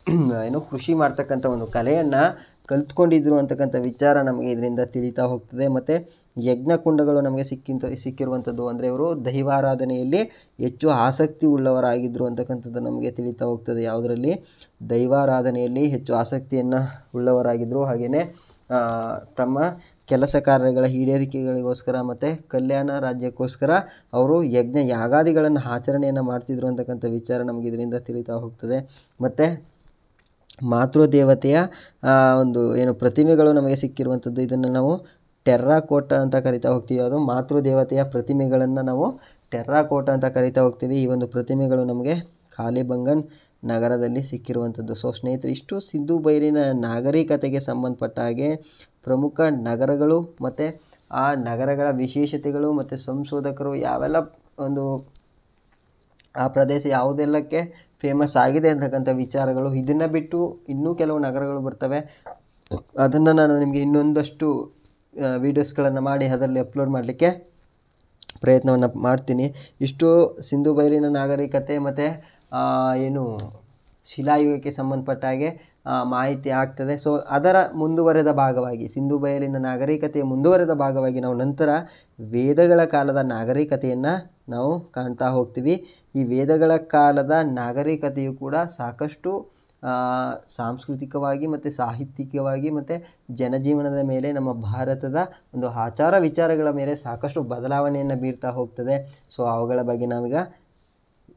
ಏನು ಕೃಷಿ ಮಾಡ್ತಕ್ಕಂಥ ಒಂದು ಕಲೆಯನ್ನು ಕಲ್ತ್ಕೊಂಡಿದ್ರು ಅಂತಕ್ಕಂಥ ವಿಚಾರ ನಮಗೆ ಇದರಿಂದ ತಿಳಿತಾ ಹೋಗ್ತದೆ ಮತ್ತು ಯಜ್ಞಕುಂಡಗಳು ನಮಗೆ ಸಿಕ್ಕಿಂತ ಸಿಕ್ಕಿರುವಂಥದ್ದು ಅಂದರೆ ಇವರು ದೈವಾರಾಧನೆಯಲ್ಲಿ ಹೆಚ್ಚು ಆಸಕ್ತಿ ಉಳ್ಳವರಾಗಿದ್ದರು ಅಂತಕ್ಕಂಥದ್ದು ನಮಗೆ ತಿಳಿತಾ ಹೋಗ್ತದೆ ಯಾವುದರಲ್ಲಿ ದೈವಾರಾಧನೆಯಲ್ಲಿ ಹೆಚ್ಚು ಆಸಕ್ತಿಯನ್ನು ಉಳ್ಳವರಾಗಿದ್ದರು ಹಾಗೆಯೇ ತಮ್ಮ ಕೆಲಸ ಕಾರ್ಯಗಳ ಈಡೇರಿಕೆಗಳಿಗೋಸ್ಕರ ಮತ್ತು ಕಲ್ಯಾಣ ರಾಜ್ಯಕ್ಕೋಸ್ಕರ ಅವರು ಯಜ್ಞ ಯಾಗಾದಿಗಳನ್ನು ಆಚರಣೆಯನ್ನು ಮಾಡ್ತಿದ್ರು ಅಂತಕ್ಕಂಥ ವಿಚಾರ ನಮಗೆ ಇದರಿಂದ ತಿಳಿತಾ ಹೋಗ್ತದೆ ಮತ್ತು ಮಾತೃದೇವತೆಯ ಒಂದು ಏನು ಪ್ರತಿಮೆಗಳು ನಮಗೆ ಸಿಕ್ಕಿರುವಂಥದ್ದು ಇದನ್ನು ನಾವು ಟೆರ್ರಾಕೋಟ ಅಂತ ಕರಿತಾ ಹೋಗ್ತೀವಿ ಅದು ಮಾತೃದೇವತೆಯ ಪ್ರತಿಮೆಗಳನ್ನು ನಾವು ಟೆರ್ರಾಕೋಟ ಅಂತ ಕರಿತಾ ಹೋಗ್ತೀವಿ ಈ ಒಂದು ಪ್ರತಿಮೆಗಳು ನಮಗೆ ಖಾಲಿಬಂಗನ್ ನಗರದಲ್ಲಿ ಸಿಕ್ಕಿರುವಂಥದ್ದು ಸೊ ಸ್ನೇಹಿತರೆ ಇಷ್ಟು ಸಿದ್ದು ಬೈರಿನ ನಾಗರಿಕತೆಗೆ ಸಂಬಂಧಪಟ್ಟ ಹಾಗೆ ಪ್ರಮುಖ ನಗರಗಳು ಮತ್ತು ಆ ನಗರಗಳ ವಿಶೇಷತೆಗಳು ಮತ್ತು ಸಂಶೋಧಕರು ಯಾವೆಲ್ಲ ಒಂದು ಆ ಪ್ರದೇಶ ಯಾವುದೆಲ್ಲಕ್ಕೆ ಫೇಮಸ್ ಆಗಿದೆ ಅಂತಕ್ಕಂಥ ವಿಚಾರಗಳು ಇದನ್ನು ಬಿಟ್ಟು ಇನ್ನೂ ಕೆಲವು ನಗರಗಳು ಬರ್ತವೆ ಅದನ್ನು ನಾನು ನಿಮಗೆ ಇನ್ನೊಂದಷ್ಟು ವೀಡಿಯೋಸ್ಗಳನ್ನು ಮಾಡಿ ಅದರಲ್ಲಿ ಅಪ್ಲೋಡ್ ಮಾಡಲಿಕ್ಕೆ ಪ್ರಯತ್ನವನ್ನು ಮಾಡ್ತೀನಿ ಇಷ್ಟು ಸಿಂಧು ಬೈರಿನ ನಾಗರಿಕತೆ ಮತ್ತು ಏನು ಶಿಲಾಯುಗಕ್ಕೆ ಸಂಬಂಧಪಟ್ಟ ಹಾಗೆ ಮಾಹಿತಿ ಆಗ್ತದೆ ಸೊ ಅದರ ಮುಂದುವರೆದ ಭಾಗವಾಗಿ ಸಿಂಧು ಬಯಲಿನ ನಾಗರಿಕತೆಯ ಮುಂದುವರೆದ ಭಾಗವಾಗಿ ನಾವು ನಂತರ ವೇದಗಳ ಕಾಲದ ನಾಗರಿಕತೆಯನ್ನು ನಾವು ಕಾಣ್ತಾ ಹೋಗ್ತೀವಿ ಈ ವೇದಗಳ ಕಾಲದ ನಾಗರಿಕತೆಯು ಕೂಡ ಸಾಕಷ್ಟು ಸಾಂಸ್ಕೃತಿಕವಾಗಿ ಮತ್ತು ಸಾಹಿತ್ಯಿಕವಾಗಿ ಮತ್ತು ಜನಜೀವನದ ಮೇಲೆ ನಮ್ಮ ಭಾರತದ ಒಂದು ಆಚಾರ ವಿಚಾರಗಳ ಮೇಲೆ ಸಾಕಷ್ಟು ಬದಲಾವಣೆಯನ್ನು ಬೀರ್ತಾ ಹೋಗ್ತದೆ ಸೊ ಅವುಗಳ ಬಗ್ಗೆ ನಾವೀಗ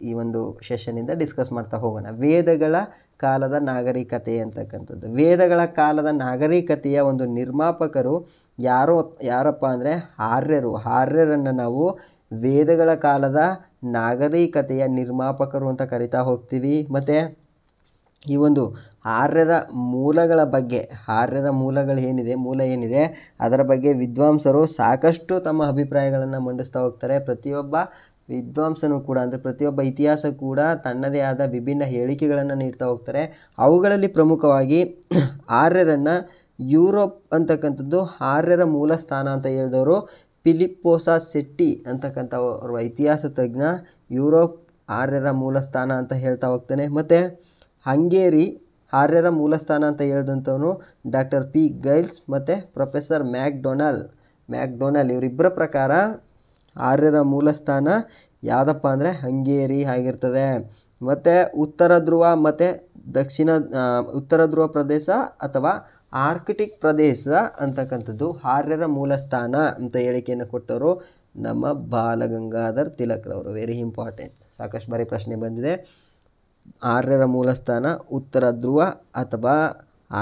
ಈ ಒಂದು ಸೆಷನಿಂದ ಡಿಸ್ಕಸ್ ಮಾಡ್ತಾ ಹೋಗೋಣ ವೇದಗಳ ಕಾಲದ ನಾಗರಿಕತೆ ಅಂತಕ್ಕಂಥದ್ದು ವೇದಗಳ ಕಾಲದ ನಾಗರಿಕತೆಯ ಒಂದು ನಿರ್ಮಾಪಕರು ಯಾರು ಯಾರಪ್ಪ ಅಂದರೆ ಆರ್ಯರು ಆರ್ಯರನ್ನು ನಾವು ವೇದಗಳ ಕಾಲದ ನಾಗರಿಕತೆಯ ನಿರ್ಮಾಪಕರು ಅಂತ ಕರಿತಾ ಹೋಗ್ತೀವಿ ಮತ್ತು ಈ ಒಂದು ಆರ್ಯರ ಮೂಲಗಳ ಬಗ್ಗೆ ಆರ್ಯರ ಮೂಲಗಳು ಏನಿದೆ ಮೂಲ ಏನಿದೆ ಅದರ ಬಗ್ಗೆ ವಿದ್ವಾಂಸರು ಸಾಕಷ್ಟು ತಮ್ಮ ಅಭಿಪ್ರಾಯಗಳನ್ನು ಮಂಡಿಸ್ತಾ ಹೋಗ್ತಾರೆ ಪ್ರತಿಯೊಬ್ಬ ವಿದ್ವಾಂಸನು ಕೂಡ ಅಂದರೆ ಪ್ರತಿಯೊಬ್ಬ ಇತಿಹಾಸ ಕೂಡ ತನ್ನದೇ ಆದ ವಿಭಿನ್ನ ಹೇಳಿಕೆಗಳನ್ನು ನೀಡ್ತಾ ಹೋಗ್ತಾರೆ ಅವುಗಳಲ್ಲಿ ಪ್ರಮುಖವಾಗಿ ಆರ್ಯರನ್ನು ಯುರೋಪ್ ಅಂತಕ್ಕಂಥದ್ದು ಆರ್ಯರ ಮೂಲ ಸ್ಥಾನ ಅಂತ ಹೇಳಿದವರು ಪಿಲಿಪೋಸಾ ಸೆಟ್ಟಿ ಅಂತಕ್ಕಂಥ ಇತಿಹಾಸ ತಜ್ಞ ಯುರೋಪ್ ಆರ್ಯರ ಮೂಲ ಸ್ಥಾನ ಅಂತ ಹೇಳ್ತಾ ಹೋಗ್ತಾನೆ ಮತ್ತು ಹಂಗೇರಿ ಆರ್ಯರ ಮೂಲ ಸ್ಥಾನ ಅಂತ ಹೇಳಿದಂಥವನು ಡಾಕ್ಟರ್ ಪಿ ಗೈಲ್ಸ್ ಮತ್ತು ಪ್ರೊಫೆಸರ್ ಮ್ಯಾಕ್ಡೊನಾಲ್ ಮ್ಯಾಕ್ಡೊನಾಲ್ ಇವರಿಬ್ಬರ ಪ್ರಕಾರ ಆರ್ಯರ ಮೂಲಸ್ಥಾನ ಯಾವುದಪ್ಪ ಅಂದರೆ ಹಂಗೇರಿ ಆಗಿರ್ತದೆ ಮತ್ತು ಉತ್ತರ ಧ್ರುವ ಮತ್ತು ದಕ್ಷಿಣ ಉತ್ತರ ಧ್ರುವ ಪ್ರದೇಶ ಅಥವಾ ಆರ್ಕಿಟಿಕ್ ಪ್ರದೇಶ ಅಂತಕ್ಕಂಥದ್ದು ಆರ್ಯರ ಮೂಲಸ್ಥಾನ ಅಂತ ಹೇಳಿಕೆಯನ್ನು ಕೊಟ್ಟವರು ನಮ್ಮ ಬಾಲಗಂಗಾಧರ್ ತಿಲಕ್ರವರು ವೆರಿ ಇಂಪಾರ್ಟೆಂಟ್ ಸಾಕಷ್ಟು ಬಾರಿ ಪ್ರಶ್ನೆ ಬಂದಿದೆ ಆರ್ಯರ ಮೂಲಸ್ಥಾನ ಉತ್ತರ ಧ್ರುವ ಅಥವಾ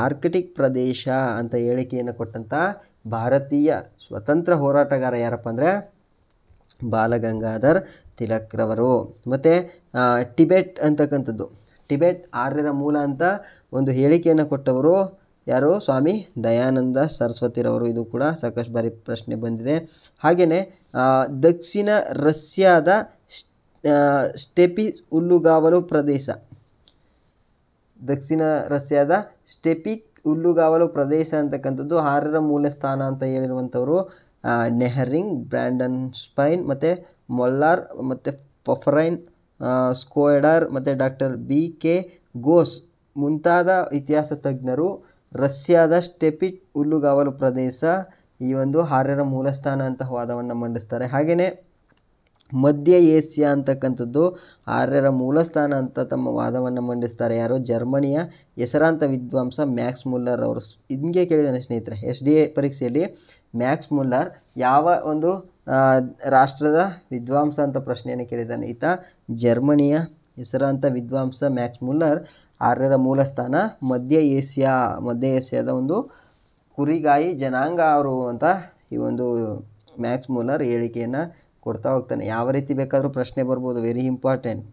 ಆರ್ಕಿಟಿಕ್ ಪ್ರದೇಶ ಅಂತ ಹೇಳಿಕೆಯನ್ನು ಕೊಟ್ಟಂಥ ಭಾರತೀಯ ಸ್ವತಂತ್ರ ಹೋರಾಟಗಾರ ಯಾರಪ್ಪ ಅಂದರೆ ಬಾಲಗಂಗಾಧರ್ ತಿಲಕ್ರವರು ಮತ್ತು ಟಿಬೆಟ್ ಅಂತಕ್ಕಂಥದ್ದು ಟಿಬೆಟ್ ಆರ್ಯರ ಮೂಲ ಅಂತ ಒಂದು ಹೇಳಿಕೆಯನ್ನು ಕೊಟ್ಟವರು ಯಾರು ಸ್ವಾಮಿ ದಯಾನಂದ ಸರಸ್ವತಿರವರು ಇದು ಕೂಡ ಸಾಕಷ್ಟು ಬಾರಿ ಪ್ರಶ್ನೆ ಬಂದಿದೆ ಹಾಗೆಯೇ ದಕ್ಷಿಣ ರಷ್ಯಾದ ಸ್ಟೆಪಿ ಹುಲ್ಲುಗಾವಲು ಪ್ರದೇಶ ದಕ್ಷಿಣ ರಷ್ಯಾದ ಸ್ಟೆಪಿ ಹುಲ್ಲುಗಾವಲು ಪ್ರದೇಶ ಅಂತಕ್ಕಂಥದ್ದು ಆರ್ಯರ ಮೂಲ ಸ್ಥಾನ ಅಂತ ಹೇಳಿರುವಂಥವರು ನೆಹರಿಂಗ್ ಬ್ರ್ಯಾಂಡನ್ ಸ್ಪೈನ್ ಮತ್ತು ಮೊಲ್ಲಾರ್ ಮತ್ತು ಪಫರೈನ್ ಸ್ಕೋಯಡರ್ ಮತ್ತು ಡಾಕ್ಟರ್ ಬಿ ಕೆ ಗೋಸ್ ಮುಂತಾದ ಇತಿಹಾಸ ತಜ್ಞರು ರಷ್ಯಾದ ಸ್ಟೆಪಿಟ್ ಹುಲ್ಲುಗಾವಲು ಪ್ರದೇಶ ಈ ಒಂದು ಹಾರ್ಯರ ಮೂಲಸ್ಥಾನ ಅಂತ ವಾದವನ್ನು ಮಂಡಿಸ್ತಾರೆ ಹಾಗೆಯೇ ಮಧ್ಯ ಏಷ್ಯಾ ಅಂತಕ್ಕಂಥದ್ದು ಆರ್ಯರ ಮೂಲಸ್ಥಾನ ಅಂತ ತಮ್ಮ ವಾದವನ್ನು ಮಂಡಿಸ್ತಾರೆ ಯಾರು ಜರ್ಮನಿಯ ಹೆಸರಾಂತ ವಿದ್ವಾಂಸ ಮ್ಯಾಕ್ಸ್ ಮುಲ್ಲರ್ ಅವರು ಹಿಂಗೆ ಕೇಳಿದ್ದಾನೆ ಸ್ನೇಹಿತರೆ ಎಸ್ ಡಿ ಎ ಪರೀಕ್ಷೆಯಲ್ಲಿ ಮ್ಯಾಕ್ಸ್ ಮುಲ್ಲರ್ ಯಾವ ಒಂದು ರಾಷ್ಟ್ರದ ವಿದ್ವಾಂಸ ಅಂತ ಪ್ರಶ್ನೆಯನ್ನು ಕೇಳಿದ್ದಾನೆ ಈತ ಜರ್ಮನಿಯ ಹೆಸರಾಂತ ವಿದ್ವಾಂಸ ಮ್ಯಾಕ್ಸ್ ಮುಲ್ಲರ್ ಆರ್ಯರ ಮೂಲಸ್ಥಾನ ಮಧ್ಯ ಏಷ್ಯಾ ಮಧ್ಯ ಏಷ್ಯಾದ ಒಂದು ಕುರಿಗಾಯಿ ಜನಾಂಗ ಅವರು ಅಂತ ಈ ಒಂದು ಮ್ಯಾಕ್ಸ್ ಮುಲ್ಲರ್ ಹೇಳಿಕೆಯನ್ನು ಕೊಡ್ತಾ ಹೋಗ್ತಾನೆ ಯಾವ ರೀತಿ ಬೇಕಾದರೂ ಪ್ರಶ್ನೆ ಬರ್ಬೋದು ವೆರಿ ಇಂಪಾರ್ಟೆಂಟ್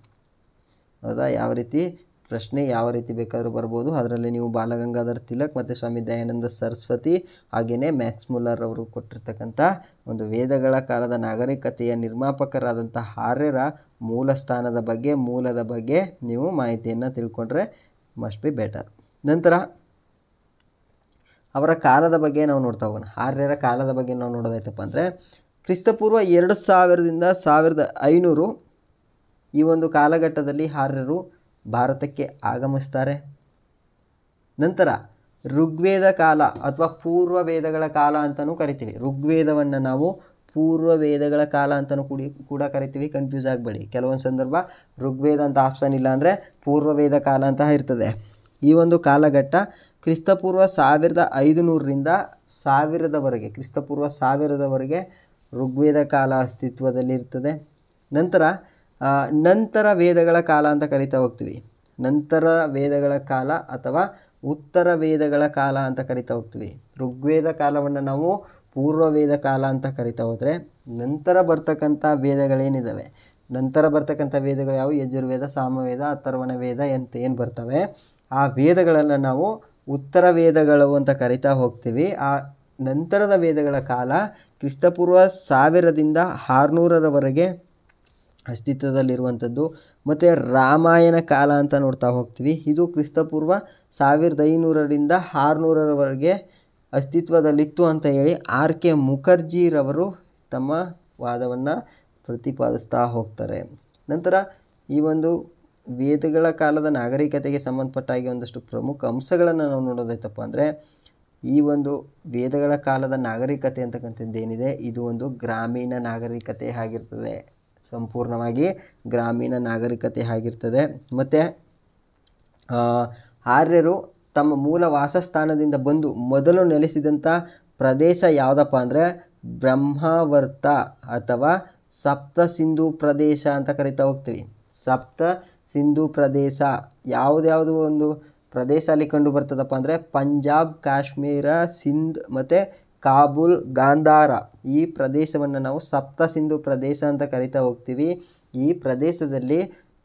ಹೌದಾ ಯಾವ ರೀತಿ ಪ್ರಶ್ನೆ ಯಾವ ರೀತಿ ಬೇಕಾದರೂ ಬರ್ಬೋದು ಅದರಲ್ಲಿ ನೀವು ಬಾಲಗಂಗಾಧರ್ ತಿಲಕ್ ಮತ್ತು ಸ್ವಾಮಿ ದಯಾನಂದ ಸರಸ್ವತಿ ಹಾಗೆಯೇ ಮ್ಯಾಕ್ಸ್ ಮುಲ್ಲರ್ ಅವರು ಕೊಟ್ಟಿರ್ತಕ್ಕಂಥ ಒಂದು ವೇದಗಳ ಕಾಲದ ನಾಗರಿಕತೆಯ ನಿರ್ಮಾಪಕರಾದಂಥ ಆರ್ಯರ ಮೂಲ ಸ್ಥಾನದ ಬಗ್ಗೆ ಮೂಲದ ಬಗ್ಗೆ ನೀವು ಮಾಹಿತಿಯನ್ನು ತಿಳ್ಕೊಂಡ್ರೆ ಮಸ್ಟ್ ಬಿ ಬೆಟರ್ ನಂತರ ಅವರ ಕಾಲದ ಬಗ್ಗೆ ನಾವು ನೋಡ್ತಾ ಹೋಗೋಣ ಆರ್ಯರ ಕಾಲದ ಬಗ್ಗೆ ನಾವು ನೋಡೋದಾಯ್ತಪ್ಪ ಅಂದರೆ ಕ್ರಿಸ್ತಪೂರ್ವ ಎರಡು ಸಾವಿರದಿಂದ ಸಾವಿರದ ಐನೂರು ಈ ಒಂದು ಕಾಲಘಟ್ಟದಲ್ಲಿ ಹಾರ್ಯರು ಭಾರತಕ್ಕೆ ಆಗಮಿಸ್ತಾರೆ ನಂತರ ಋಗ್ವೇದ ಕಾಲ ಅಥವಾ ಪೂರ್ವ ವೇದಗಳ ಕಾಲ ಅಂತಲೂ ಕರಿತೀವಿ ಋಗ್ವೇದವನ್ನು ನಾವು ಪೂರ್ವ ವೇದಗಳ ಕಾಲ ಅಂತಲೂ ಕೂಡಿ ಕೂಡ ಕರಿತೀವಿ ಕನ್ಫ್ಯೂಸ್ ಆಗಬೇಡಿ ಕೆಲವೊಂದು ಸಂದರ್ಭ ಋಗ್ವೇದ ಅಂತ ಆಪ್ಷನ್ ಇಲ್ಲ ಅಂದರೆ ಪೂರ್ವ ವೇದ ಕಾಲ ಅಂತ ಇರ್ತದೆ ಈ ಒಂದು ಕಾಲಘಟ್ಟ ಕ್ರಿಸ್ತಪೂರ್ವ ಸಾವಿರದ ಐದುನೂರರಿಂದ ಸಾವಿರದವರೆಗೆ ಕ್ರಿಸ್ತಪೂರ್ವ ಸಾವಿರದವರೆಗೆ ಋಗ್ವೇದ ಕಾಲ ಅಸ್ತಿತ್ವದಲ್ಲಿರ್ತದೆ ನಂತರ ನಂತರ ವೇದಗಳ ಕಾಲ ಅಂತ ಕರಿತಾ ಹೋಗ್ತೀವಿ ನಂತರ ವೇದಗಳ ಕಾಲ ಅಥವಾ ಉತ್ತರ ವೇದಗಳ ಕಾಲ ಅಂತ ಕರಿತಾ ಹೋಗ್ತೀವಿ ಋಗ್ವೇದ ಕಾಲವನ್ನು ನಾವು ಪೂರ್ವ ವೇದ ಕಾಲ ಅಂತ ಕರಿತಾ ಹೋದರೆ ನಂತರ ಬರ್ತಕ್ಕಂಥ ವೇದಗಳೇನಿದ್ದಾವೆ ನಂತರ ಬರ್ತಕ್ಕಂಥ ವೇದಗಳು ಯಾವುವು ಯಜುರ್ವೇದ ಸಾಮವೇದ ಅಥರ್ವಣ ವೇದ ಅಂತ ಏನು ಬರ್ತವೆ ಆ ವೇದಗಳನ್ನು ನಾವು ಉತ್ತರ ವೇದಗಳು ಅಂತ ಕರಿತಾ ಹೋಗ್ತೀವಿ ಆ ನಂತರದ ವೇದಗಳ ಕಾಲ ಕ್ರಿಸ್ತಪೂರ್ವ ಸಾವಿರದಿಂದ ಆರುನೂರರವರೆಗೆ ಅಸ್ತಿತ್ವದಲ್ಲಿರುವಂಥದ್ದು ಮತ್ತು ರಾಮಾಯಣ ಕಾಲ ಅಂತ ನೋಡ್ತಾ ಹೋಗ್ತೀವಿ ಇದು ಕ್ರಿಸ್ತಪೂರ್ವ ಸಾವಿರದ ಐನೂರರಿಂದ ಆರುನೂರರವರೆಗೆ ಅಸ್ತಿತ್ವದಲ್ಲಿತ್ತು ಅಂತ ಹೇಳಿ ಆರ್ ಕೆ ಮುಖರ್ಜಿರವರು ತಮ್ಮ ವಾದವನ್ನು ಪ್ರತಿಪಾದಿಸ್ತಾ ಹೋಗ್ತಾರೆ ನಂತರ ಈ ಒಂದು ವೇದಗಳ ಕಾಲದ ನಾಗರಿಕತೆಗೆ ಸಂಬಂಧಪಟ್ಟಾಗಿ ಒಂದಷ್ಟು ಪ್ರಮುಖ ಅಂಶಗಳನ್ನು ನಾವು ನೋಡೋದಾಯ್ತಪ್ಪ ಅಂದರೆ ಈ ಒಂದು ವೇದಗಳ ಕಾಲದ ನಾಗರಿಕತೆ ಅಂತಕ್ಕಂಥದ್ದು ಏನಿದೆ ಇದು ಒಂದು ಗ್ರಾಮೀಣ ನಾಗರಿಕತೆ ಆಗಿರ್ತದೆ ಸಂಪೂರ್ಣವಾಗಿ ಗ್ರಾಮೀಣ ನಾಗರಿಕತೆ ಆಗಿರ್ತದೆ ಮತ್ತು ಆರ್ಯರು ತಮ್ಮ ಮೂಲ ವಾಸಸ್ಥಾನದಿಂದ ಬಂದು ಮೊದಲು ನೆಲೆಸಿದಂಥ ಪ್ರದೇಶ ಯಾವುದಪ್ಪ ಅಂದರೆ ಬ್ರಹ್ಮಾವರ್ತ ಅಥವಾ ಸಪ್ತ ಸಿಂಧು ಪ್ರದೇಶ ಅಂತ ಕರಿತಾ ಹೋಗ್ತೀವಿ ಸಪ್ತ ಸಿಂಧು ಪ್ರದೇಶ ಯಾವುದ್ಯಾವುದು ಒಂದು ಪ್ರದೇಶ ಅಲ್ಲಿ ಕಂಡು ಬರ್ತದಪ್ಪ ಅಂದರೆ ಪಂಜಾಬ್ ಕಾಶ್ಮೀರ ಸಿಂಧ್ ಮತ್ತು ಕಾಬೂಲ್ ಗಾಂಧಾರ ಈ ಪ್ರದೇಶವನ್ನು ನಾವು ಸಪ್ತ ಸಿಂಧು ಪ್ರದೇಶ ಅಂತ ಕರಿತಾ ಹೋಗ್ತೀವಿ ಈ ಪ್ರದೇಶದಲ್ಲಿ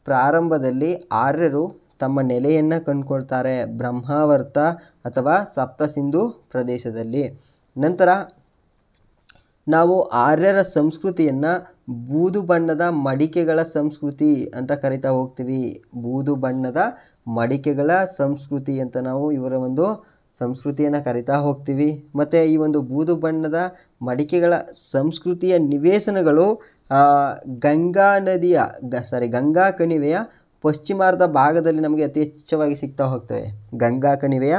ಪ್ರಾರಂಭದಲ್ಲಿ ಆರ್ಯರು ತಮ್ಮ ನೆಲೆಯನ್ನು ಕಂಡುಕೊಳ್ತಾರೆ ಬ್ರಹ್ಮಾವರ್ತ ಅಥವಾ ಸಪ್ತ ಸಿಂಧು ಪ್ರದೇಶದಲ್ಲಿ ನಂತರ ನಾವು ಆರ್ಯರ ಸಂಸ್ಕೃತಿಯನ್ನು ಬೂದು ಬಣ್ಣದ ಮಡಿಕೆಗಳ ಸಂಸ್ಕೃತಿ ಅಂತ ಕರಿತಾ ಹೋಗ್ತೀವಿ ಬೂದು ಬಣ್ಣದ ಮಡಿಕೆಗಳ ಸಂಸ್ಕೃತಿ ಅಂತ ನಾವು ಇವರ ಒಂದು ಸಂಸ್ಕೃತಿಯನ್ನು ಕರಿತಾ ಹೋಗ್ತೀವಿ ಮತ್ತು ಈ ಒಂದು ಬೂದು ಬಣ್ಣದ ಮಡಿಕೆಗಳ ಸಂಸ್ಕೃತಿಯ ನಿವೇಶನಗಳು ಗಂಗಾ ನದಿಯ ಗ ಸಾರಿ ಗಂಗಾ ಕಣಿವೆಯ ಪಶ್ಚಿಮಾರ್ಧ ಭಾಗದಲ್ಲಿ ನಮಗೆ ಅತಿ ಹೆಚ್ಚವಾಗಿ ಸಿಗ್ತಾ ಹೋಗ್ತವೆ ಗಂಗಾ ಕಣಿವೆಯ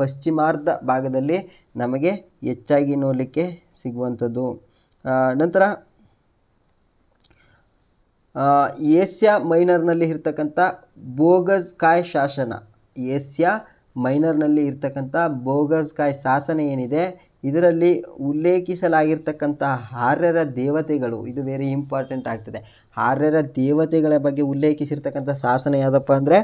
ಪಶ್ಚಿಮಾರ್ಧ ಭಾಗದಲ್ಲಿ ನಮಗೆ ಹೆಚ್ಚಾಗಿ ನೋಡಲಿಕ್ಕೆ ಸಿಗುವಂಥದ್ದು ನಂತರ ಏಷ್ಯಾ ಮೈನರ್ನಲ್ಲಿ ಇರ್ತಕ್ಕಂಥ ಬೋಗಸ್ ಶಾಸನ ಏಷ್ಯಾ ಮೈನರ್ನಲ್ಲಿ ಇರ್ತಕ್ಕಂಥ ಬೋಗಸ್ ಶಾಸನ ಏನಿದೆ ಇದರಲ್ಲಿ ಉಲ್ಲೇಖಿಸಲಾಗಿರ್ತಕ್ಕಂಥ ಆರ್ಯರ ದೇವತೆಗಳು ಇದು ವೆರಿ ಇಂಪಾರ್ಟೆಂಟ್ ಆಗ್ತದೆ ಆರ್ಯರ ದೇವತೆಗಳ ಬಗ್ಗೆ ಉಲ್ಲೇಖಿಸಿರ್ತಕ್ಕಂಥ ಶಾಸನ ಯಾವುದಪ್ಪ ಅಂದರೆ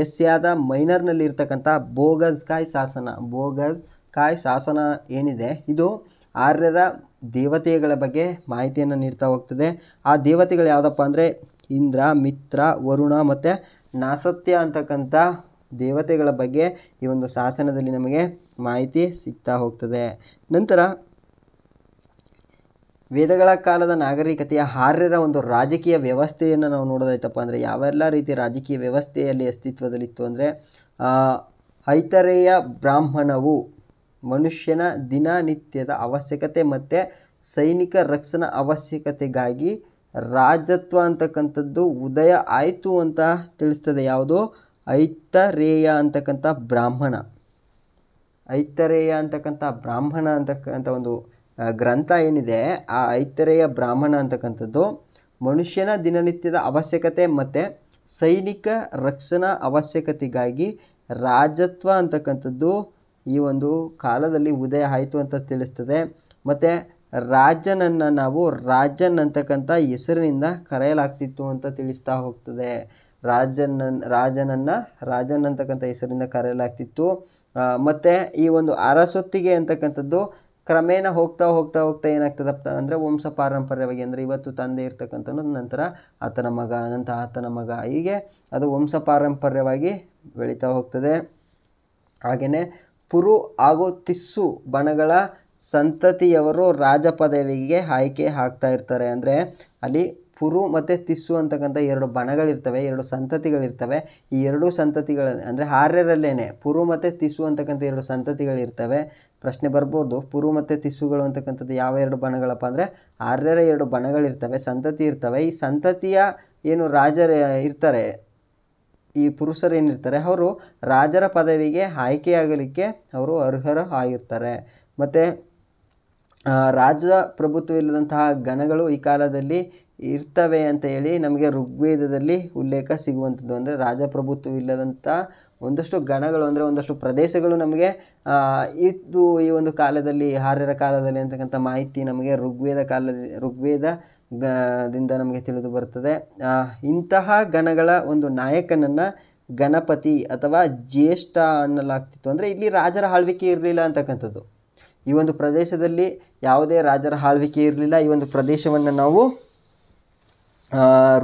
ಏಷ್ಯಾದ ಮೈನರ್ನಲ್ಲಿ ಇರ್ತಕ್ಕಂಥ ಬೋಗಸ್ ಶಾಸನ ಬೋಗಸ್ ಕಾಯ್ ಶಾಸನ ಏನಿದೆ ಇದು ಆರ್ಯರ ದೇವತೆಗಳ ಬಗ್ಗೆ ಮಾಹಿತಿಯನ್ನು ನೀಡ್ತಾ ಹೋಗ್ತದೆ ಆ ದೇವತೆಗಳು ಯಾವುದಪ್ಪ ಅಂದರೆ ಇಂದ್ರ ಮಿತ್ರ ವರುಣ ಮತ್ತು ನಾಸತ್ಯ ಅಂತಕ್ಕಂಥ ದೇವತೆಗಳ ಬಗ್ಗೆ ಈ ಒಂದು ಶಾಸನದಲ್ಲಿ ನಮಗೆ ಮಾಹಿತಿ ಸಿಗ್ತಾ ಹೋಗ್ತದೆ ನಂತರ ವೇದಗಳ ಕಾಲದ ನಾಗರಿಕತೆಯ ಹಾರ್ಯರ ಒಂದು ರಾಜಕೀಯ ವ್ಯವಸ್ಥೆಯನ್ನು ನಾವು ನೋಡೋದಾಯ್ತಪ್ಪ ಅಂದರೆ ಯಾವೆಲ್ಲ ರೀತಿಯ ರಾಜಕೀಯ ವ್ಯವಸ್ಥೆಯಲ್ಲಿ ಅಸ್ತಿತ್ವದಲ್ಲಿತ್ತು ಅಂದರೆ ಐತರೆಯ ಬ್ರಾಹ್ಮಣವು ಮನುಷ್ಯನ ದಿನನಿತ್ಯದ ಅವಶ್ಯಕತೆ ಮತ್ತು ಸೈನಿಕ ರಕ್ಷಣಾ ಅವಶ್ಯಕತೆಗಾಗಿ ರಾಜತ್ವ ಅಂತಕ್ಕಂಥದ್ದು ಉದಯ ಆಯಿತು ಅಂತ ತಿಳಿಸ್ತದೆ ಯಾವುದು ಐತರೇಯ ಅಂತಕ್ಕಂಥ ಬ್ರಾಹ್ಮಣ ಐತರೇಯ ಅಂತಕ್ಕಂಥ ಬ್ರಾಹ್ಮಣ ಅಂತಕ್ಕಂಥ ಒಂದು ಗ್ರಂಥ ಏನಿದೆ ಆ ಐತರೇಯ ಬ್ರಾಹ್ಮಣ ಅಂತಕ್ಕಂಥದ್ದು ಮನುಷ್ಯನ ದಿನನಿತ್ಯದ ಅವಶ್ಯಕತೆ ಮತ್ತು ಸೈನಿಕ ರಕ್ಷಣಾ ಅವಶ್ಯಕತೆಗಾಗಿ ರಾಜತ್ವ ಅಂತಕ್ಕಂಥದ್ದು ಈ ಒಂದು ಕಾಲದಲ್ಲಿ ಉದಯ ಆಯಿತು ಅಂತ ತಿಳಿಸ್ತದೆ ಮತ್ತು ರಾಜನನ್ನು ನಾವು ರಾಜನ್ ಅಂತಕ್ಕಂಥ ಹೆಸರಿನಿಂದ ಕರೆಯಲಾಗ್ತಿತ್ತು ಅಂತ ತಿಳಿಸ್ತಾ ಹೋಗ್ತದೆ ರಾಜನ ರಾಜನನ್ನು ರಾಜನ್ ಅಂತಕ್ಕಂಥ ಹೆಸರಿಂದ ಕರೆಯಲಾಗ್ತಿತ್ತು ಮತ್ತು ಈ ಒಂದು ಅರಸೊತ್ತಿಗೆ ಅಂತಕ್ಕಂಥದ್ದು ಕ್ರಮೇಣ ಹೋಗ್ತಾ ಹೋಗ್ತಾ ಹೋಗ್ತಾ ಏನಾಗ್ತದಪ್ಪ ಅಂದರೆ ವಂಶ ಪಾರಂಪರ್ಯವಾಗಿ ಅಂದರೆ ಇವತ್ತು ತಂದೆ ಇರ್ತಕ್ಕಂಥ ನಂತರ ಆತನ ಮಗ ಅನಂತ ಆತನ ಮಗ ಹೀಗೆ ಅದು ವಂಶ ಪಾರಂಪರ್ಯವಾಗಿ ಬೆಳೀತಾ ಹೋಗ್ತದೆ ಹಾಗೆಯೇ ಪುರು ಹಾಗೂ ತಿಸ್ಸು ಬಣಗಳ ಸಂತತಿಯವರು ರಾಜ ಪದವಿಗೆ ಆಯ್ಕೆ ಆಗ್ತಾ ಇರ್ತಾರೆ ಅಂದರೆ ಅಲ್ಲಿ ಪುರು ಮತ್ತು ತಿಸ್ಸು ಅಂತಕ್ಕಂಥ ಎರಡು ಬಣಗಳಿರ್ತವೆ ಎರಡು ಸಂತತಿಗಳಿರ್ತವೆ ಈ ಎರಡು ಸಂತತಿಗಳ ಅಂದರೆ ಆರ್ಯರಲ್ಲೇನೆ ಪುರು ಮತ್ತು ತಿಸು ಅಂತಕ್ಕಂಥ ಎರಡು ಸಂತತಿಗಳಿರ್ತವೆ ಪ್ರಶ್ನೆ ಬರ್ಬೋದು ಪುರು ಮತ್ತು ತಿಸುಗಳು ಅಂತಕ್ಕಂಥದ್ದು ಯಾವ ಎರಡು ಬಣಗಳಪ್ಪ ಅಂದರೆ ಆರ್ಯರ ಎರಡು ಬಣಗಳಿರ್ತವೆ ಸಂತತಿ ಇರ್ತವೆ ಈ ಸಂತತಿಯ ಏನು ರಾಜರ ಇರ್ತಾರೆ ಈ ಪುರುಷರು ಏನಿರ್ತಾರೆ ಅವರು ರಾಜರ ಪದವಿಗೆ ಆಯ್ಕೆಯಾಗಲಿಕ್ಕೆ ಅವರು ಅರ್ಹರು ಆಗಿರ್ತಾರೆ ಮತ್ತು ರಾಜ ಪ್ರಭುತ್ವ ಇಲ್ಲದಂತಹ ಗಣಗಳು ಈ ಕಾಲದಲ್ಲಿ ಇರ್ತವೆ ಅಂತ ಹೇಳಿ ನಮಗೆ ಋಗ್ವೇದದಲ್ಲಿ ಉಲ್ಲೇಖ ಸಿಗುವಂಥದ್ದು ಅಂದರೆ ರಾಜಪ್ರಭುತ್ವ ಇಲ್ಲದಂಥ ಒಂದಷ್ಟು ಗಣಗಳು ಅಂದರೆ ಒಂದಷ್ಟು ಪ್ರದೇಶಗಳು ನಮಗೆ ಇದ್ದು ಈ ಒಂದು ಕಾಲದಲ್ಲಿ ಆರ್ಯರ ಕಾಲದಲ್ಲಿ ಅಂತಕ್ಕಂಥ ಮಾಹಿತಿ ನಮಗೆ ಋಗ್ವೇದ ಕಾಲದ ಋಗ್ವೇದ ದಿಂದ ನಮಗೆ ತಿಳಿದು ಬರ್ತದೆ ಇಂತಹ ಗಣಗಳ ಒಂದು ನಾಯಕನನ್ನು ಗಣಪತಿ ಅಥವಾ ಜ್ಯೇಷ್ಠ ಅನ್ನಲಾಗ್ತಿತ್ತು ಅಂದರೆ ಇಲ್ಲಿ ರಾಜರ ಆಳ್ವಿಕೆ ಇರಲಿಲ್ಲ ಅಂತಕ್ಕಂಥದ್ದು ಈ ಒಂದು ಪ್ರದೇಶದಲ್ಲಿ ಯಾವುದೇ ರಾಜರ ಆಳ್ವಿಕೆ ಇರಲಿಲ್ಲ ಈ ಒಂದು ಪ್ರದೇಶವನ್ನು ನಾವು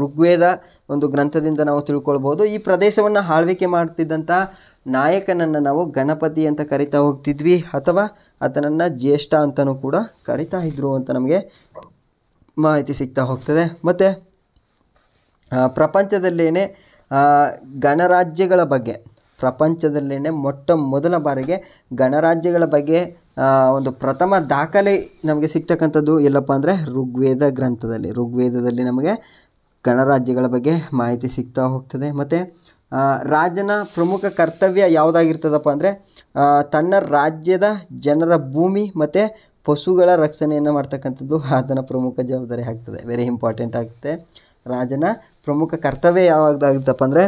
ಋಗ್ವೇದ ಒಂದು ಗ್ರಂಥದಿಂದ ನಾವು ತಿಳ್ಕೊಳ್ಬೋದು ಈ ಪ್ರದೇಶವನ್ನು ಆಳ್ವಿಕೆ ಮಾಡ್ತಿದ್ದಂಥ ನಾಯಕನನ್ನು ನಾವು ಗಣಪತಿ ಅಂತ ಕರಿತಾ ಹೋಗ್ತಿದ್ವಿ ಅಥವಾ ಆತನನ್ನು ಜ್ಯೇಷ್ಠ ಅಂತಲೂ ಕೂಡ ಕರಿತಾ ಇದ್ರು ಅಂತ ನಮಗೆ ಮಾಹಿತಿ ಸಿಗ್ತಾ ಹೋಗ್ತದೆ ಮತ್ತು ಪ್ರಪಂಚದಲ್ಲೇ ಗಣರಾಜ್ಯಗಳ ಬಗ್ಗೆ ಪ್ರಪಂಚದಲ್ಲೇ ಮೊಟ್ಟ ಮೊದಲ ಬಾರಿಗೆ ಗಣರಾಜ್ಯಗಳ ಬಗ್ಗೆ ಒಂದು ಪ್ರಥಮ ದಾಖಲೆ ನಮಗೆ ಸಿಗ್ತಕ್ಕಂಥದ್ದು ಎಲ್ಲಪ್ಪ ಅಂದರೆ ಋಗ್ವೇದ ಗ್ರಂಥದಲ್ಲಿ ಋಗ್ವೇದದಲ್ಲಿ ನಮಗೆ ಗಣರಾಜ್ಯಗಳ ಬಗ್ಗೆ ಮಾಹಿತಿ ಸಿಗ್ತಾ ಹೋಗ್ತದೆ ಮತ್ತು ರಾಜನ ಪ್ರಮುಖ ಕರ್ತವ್ಯ ಯಾವುದಾಗಿರ್ತದಪ್ಪ ಅಂದರೆ ತನ್ನ ರಾಜ್ಯದ ಜನರ ಭೂಮಿ ಮತ್ತು ಪಶುಗಳ ರಕ್ಷಣೆಯನ್ನು ಮಾಡ್ತಕ್ಕಂಥದ್ದು ಆತನ ಪ್ರಮುಖ ಜವಾಬ್ದಾರಿ ಆಗ್ತದೆ ವೆರಿ ಇಂಪಾರ್ಟೆಂಟ್ ಆಗುತ್ತೆ ರಾಜನ ಪ್ರಮುಖ ಕರ್ತವ್ಯ ಯಾವಾಗದಾಗುತ್ತಪ್ಪ ಅಂದರೆ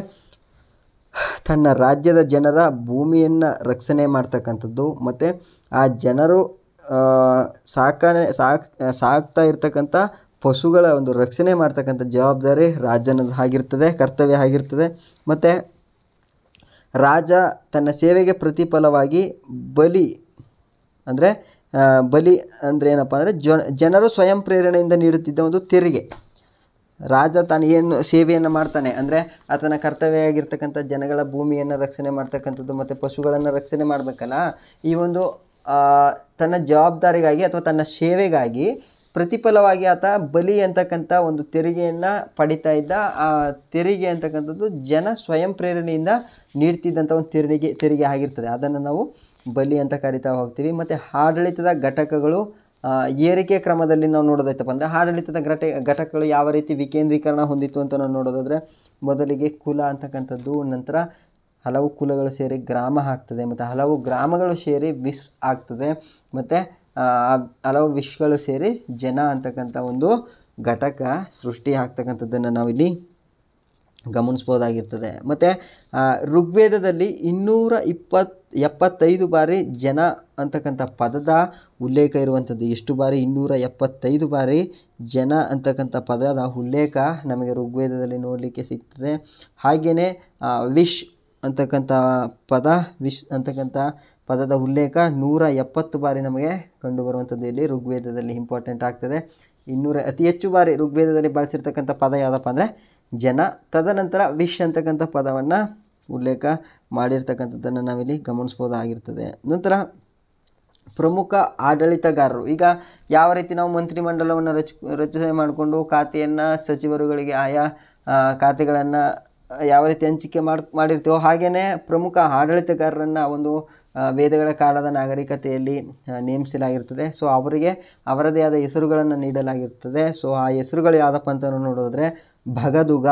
ತನ್ನ ರಾಜ್ಯದ ಜನರ ಭೂಮಿಯನ್ನು ರಕ್ಷಣೆ ಮಾಡ್ತಕ್ಕಂಥದ್ದು ಮತ್ತು ಆ ಜನರು ಸಾಕಣೆ ಸಾಕ್ ಸಾಕ್ತಾ ಇರ್ತಕ್ಕಂಥ ಪಶುಗಳ ಒಂದು ರಕ್ಷಣೆ ಮಾಡ್ತಕ್ಕಂಥ ಜವಾಬ್ದಾರಿ ರಾಜನದು ಆಗಿರ್ತದೆ ಕರ್ತವ್ಯ ಆಗಿರ್ತದೆ ಮತ್ತು ರಾಜ ತನ್ನ ಸೇವೆಗೆ ಪ್ರತಿಫಲವಾಗಿ ಬಲಿ ಅಂದರೆ ಬಲಿ ಅಂದರೆ ಏನಪ್ಪ ಅಂದರೆ ಜನರು ಸ್ವಯಂ ಪ್ರೇರಣೆಯಿಂದ ನೀಡುತ್ತಿದ್ದ ಒಂದು ತೆರಿಗೆ ರಾಜ ತಾನು ಏನು ಸೇವೆಯನ್ನು ಮಾಡ್ತಾನೆ ಅಂದರೆ ಆತನ ಕರ್ತವ್ಯ ಆಗಿರ್ತಕ್ಕಂಥ ಜನಗಳ ಭೂಮಿಯನ್ನು ರಕ್ಷಣೆ ಮಾಡ್ತಕ್ಕಂಥದ್ದು ಮತ್ತು ಪಶುಗಳನ್ನು ರಕ್ಷಣೆ ಮಾಡಬೇಕಲ್ಲ ಈ ಒಂದು ತನ್ನ ಜವಾಬ್ದಾರಿಗಾಗಿ ಅಥವಾ ತನ್ನ ಸೇವೆಗಾಗಿ ಪ್ರತಿಫಲವಾಗಿ ಆತ ಬಲಿ ಅಂತಕ್ಕಂಥ ಒಂದು ತೆರಿಗೆಯನ್ನು ಪಡಿತಾ ಇದ್ದ ಆ ತೆರಿಗೆ ಅಂತಕ್ಕಂಥದ್ದು ಜನ ಸ್ವಯಂ ಪ್ರೇರಣೆಯಿಂದ ನೀಡ್ತಿದ್ದಂಥ ಒಂದು ತೆರಿಗೆ ತೆರಿಗೆ ಆಗಿರ್ತದೆ ಅದನ್ನು ನಾವು ಬಲಿ ಅಂತ ಕರಿತಾ ಹೋಗ್ತೀವಿ ಮತ್ತು ಆಡಳಿತದ ಘಟಕಗಳು ಏರಿಕೆ ಕ್ರಮದಲ್ಲಿ ನಾವು ನೋಡೋದೈತಪ್ಪ ಅಂದರೆ ಆಡಳಿತದ ಘಟ ಘಟಕಗಳು ಯಾವ ರೀತಿ ವಿಕೇಂದ್ರೀಕರಣ ಹೊಂದಿತ್ತು ಅಂತ ನಾವು ನೋಡೋದಾದರೆ ಮೊದಲಿಗೆ ಕುಲ ಅಂತಕ್ಕಂಥದ್ದು ನಂತರ ಹಲವು ಕುಲಗಳು ಸೇರಿ ಗ್ರಾಮ ಆಗ್ತದೆ ಮತ್ತು ಹಲವು ಗ್ರಾಮಗಳು ಸೇರಿ ವಿಶ್ ಆಗ್ತದೆ ಮತ್ತು ಹಲವು ವಿಶ್ಗಳು ಸೇರಿ ಜನ ಅಂತಕ್ಕಂಥ ಒಂದು ಘಟಕ ಸೃಷ್ಟಿ ಆಗ್ತಕ್ಕಂಥದ್ದನ್ನು ನಾವಿಲ್ಲಿ ಗಮನಿಸ್ಬೋದಾಗಿರ್ತದೆ ಮತ್ತು ಋಗ್ವೇದದಲ್ಲಿ ಇನ್ನೂರ ಇಪ್ಪತ್ತು ಎಪ್ಪತ್ತೈದು ಬಾರಿ ಜನ ಅಂತಕ್ಕಂಥ ಪದದ ಉಲ್ಲೇಖ ಇರುವಂಥದ್ದು ಎಷ್ಟು ಬಾರಿ ಇನ್ನೂರ ಎಪ್ಪತ್ತೈದು ಬಾರಿ ಜನ ಅಂತಕ್ಕಂಥ ಪದದ ಉಲ್ಲೇಖ ನಮಗೆ ಋಗ್ವೇದದಲ್ಲಿ ನೋಡಲಿಕ್ಕೆ ಸಿಗ್ತದೆ ಹಾಗೆಯೇ ವಿಶ್ ಅಂತಕ್ಕಂಥ ಪದ ವಿಶ್ ಅಂತಕ್ಕಂಥ ಪದದ ಉಲ್ಲೇಖ ನೂರ ಎಪ್ಪತ್ತು ಬಾರಿ ನಮಗೆ ಕಂಡುಬರುವಂಥದ್ದು ಇಲ್ಲಿ ಋಗ್ವೇದದಲ್ಲಿ ಇಂಪಾರ್ಟೆಂಟ್ ಆಗ್ತದೆ ಇನ್ನೂರ ಅತಿ ಹೆಚ್ಚು ಬಾರಿ ಋಗ್ವೇದದಲ್ಲಿ ಬಳಸಿರ್ತಕ್ಕಂಥ ಪದ ಯಾವುದಪ್ಪ ಅಂದರೆ ಜನ ತದನಂತರ ವಿಶ್ ಅಂತಕ್ಕಂಥ ಪದವನ್ನು ಉಲ್ಲೇಖ ಮಾಡಿರ್ತಕ್ಕಂಥದ್ದನ್ನು ನಾವಿಲ್ಲಿ ಗಮನಿಸ್ಬೋದಾಗಿರ್ತದೆ ನಂತರ ಪ್ರಮುಖ ಆಡಳಿತಗಾರರು ಈಗ ಯಾವ ರೀತಿ ನಾವು ಮಂತ್ರಿಮಂಡಲವನ್ನು ರಚ ರಚನೆ ಮಾಡಿಕೊಂಡು ಖಾತೆಯನ್ನು ಸಚಿವರುಗಳಿಗೆ ಆಯಾ ಖಾತೆಗಳನ್ನು ಯಾವ ರೀತಿ ಹಂಚಿಕೆ ಮಾಡಿ ಮಾಡಿರ್ತೀವೋ ಹಾಗೆಯೇ ಪ್ರಮುಖ ಆಡಳಿತಗಾರರನ್ನು ಒಂದು ವೇದಗಳ ಕಾಲದ ನಾಗರಿಕತೆಯಲ್ಲಿ ನೇಮಿಸಲಾಗಿರ್ತದೆ ಸೊ ಅವರಿಗೆ ಅವರದೇ ಆದ ಹೆಸರುಗಳನ್ನು ನೀಡಲಾಗಿರ್ತದೆ ಸೊ ಆ ಹೆಸರುಗಳು ಯಾವುದಪ್ಪ ಅಂತ ನೋಡೋದ್ರೆ ಭಗದುಗ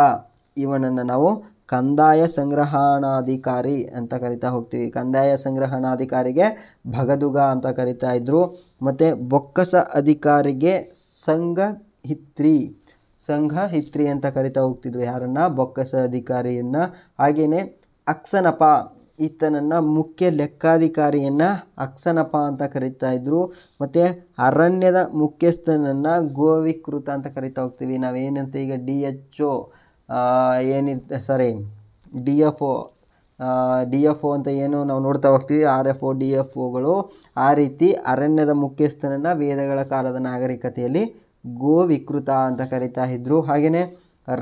ಇವನನ್ನು ನಾವು ಕಂದಾಯ ಸಂಗ್ರಹಣಾಧಿಕಾರಿ ಅಂತ ಕರಿತಾ ಹೋಗ್ತೀವಿ ಕಂದಾಯ ಸಂಗ್ರಹಣಾಧಿಕಾರಿಗೆ ಭಗದುಗ ಅಂತ ಕರಿತಾ ಇದ್ರು ಮತ್ತು ಬೊಕ್ಕಸ ಅಧಿಕಾರಿಗೆ ಸಂಘ ಸಂಘಹಿತ್ರಿ ಸಂಘಹಿತ್ರಿ ಅಂತ ಕರಿತಾ ಹೋಗ್ತಿದ್ರು ಯಾರನ್ನು ಬೊಕ್ಕಸ ಅಧಿಕಾರಿಯನ್ನು ಹಾಗೆಯೇ ಅಕ್ಸನಪ ಈತನನ್ನು ಮುಖ್ಯ ಲೆಕ್ಕಾಧಿಕಾರಿಯನ್ನು ಅಕ್ಸನಪ್ಪ ಅಂತ ಕರೀತಾ ಇದ್ದರು ಮತ್ತು ಅರಣ್ಯದ ಮುಖ್ಯಸ್ಥನನ್ನು ಗೋವಿಕೃತ ಅಂತ ಕರಿತಾ ಹೋಗ್ತೀವಿ ನಾವೇನಂತ ಈಗ ಡಿ ಎಚ್ ಒ ಏನಿರ್ತ sorry D F O D F O ಅಂತ ಏನು ನಾವು ನೋಡ್ತಾ ಹೋಗ್ತೀವಿ R F O D F ಒಗಳು ಆ ರೀತಿ ಅರಣ್ಯದ ಮುಖ್ಯಸ್ಥನನ್ನು ವೇದಗಳ ಕಾಲದ ನಾಗರಿಕತೆಯಲ್ಲಿ ಗೋವಿಕೃತ ಅಂತ ಕರೀತಾ ಇದ್ದರು ಹಾಗೆಯೇ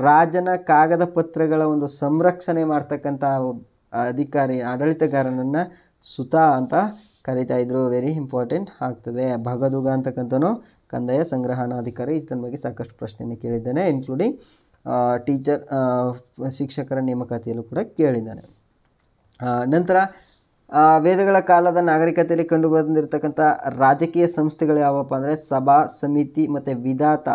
ರಾಜನ ಕಾಗದ ಪತ್ರಗಳ ಒಂದು ಸಂರಕ್ಷಣೆ ಮಾಡ್ತಕ್ಕಂಥ ಅಧಿಕಾರಿ ಆಡಳಿತಗಾರನನ್ನು ಸುತ ಅಂತ ಕರಿತಾ ಇದ್ರು ವೆರಿ ಇಂಪಾರ್ಟೆಂಟ್ ಆಗ್ತದೆ ಭಗದುಗ ಅಂತಕ್ಕಂಥನು ಕಂದಾಯ ಸಂಗ್ರಹಣಾಧಿಕಾರಿ ಇದನ್ನ ಬಗ್ಗೆ ಸಾಕಷ್ಟು ಪ್ರಶ್ನೆಯನ್ನು ಕೇಳಿದ್ದಾನೆ ಇನ್ಕ್ಲೂಡಿಂಗ್ ಟೀಚರ್ ಶಿಕ್ಷಕರ ನೇಮಕಾತಿಯಲ್ಲೂ ಕೂಡ ಕೇಳಿದ್ದಾನೆ ನಂತರ ವೇದಗಳ ಕಾಲದ ನಾಗರಿಕತೆಯಲ್ಲಿ ಕಂಡು ಬಂದಿರತಕ್ಕಂಥ ರಾಜಕೀಯ ಸಂಸ್ಥೆಗಳು ಯಾವಪ್ಪ ಅಂದರೆ ಸಭಾ ಸಮಿತಿ ಮತ್ತು ವಿಧಾತ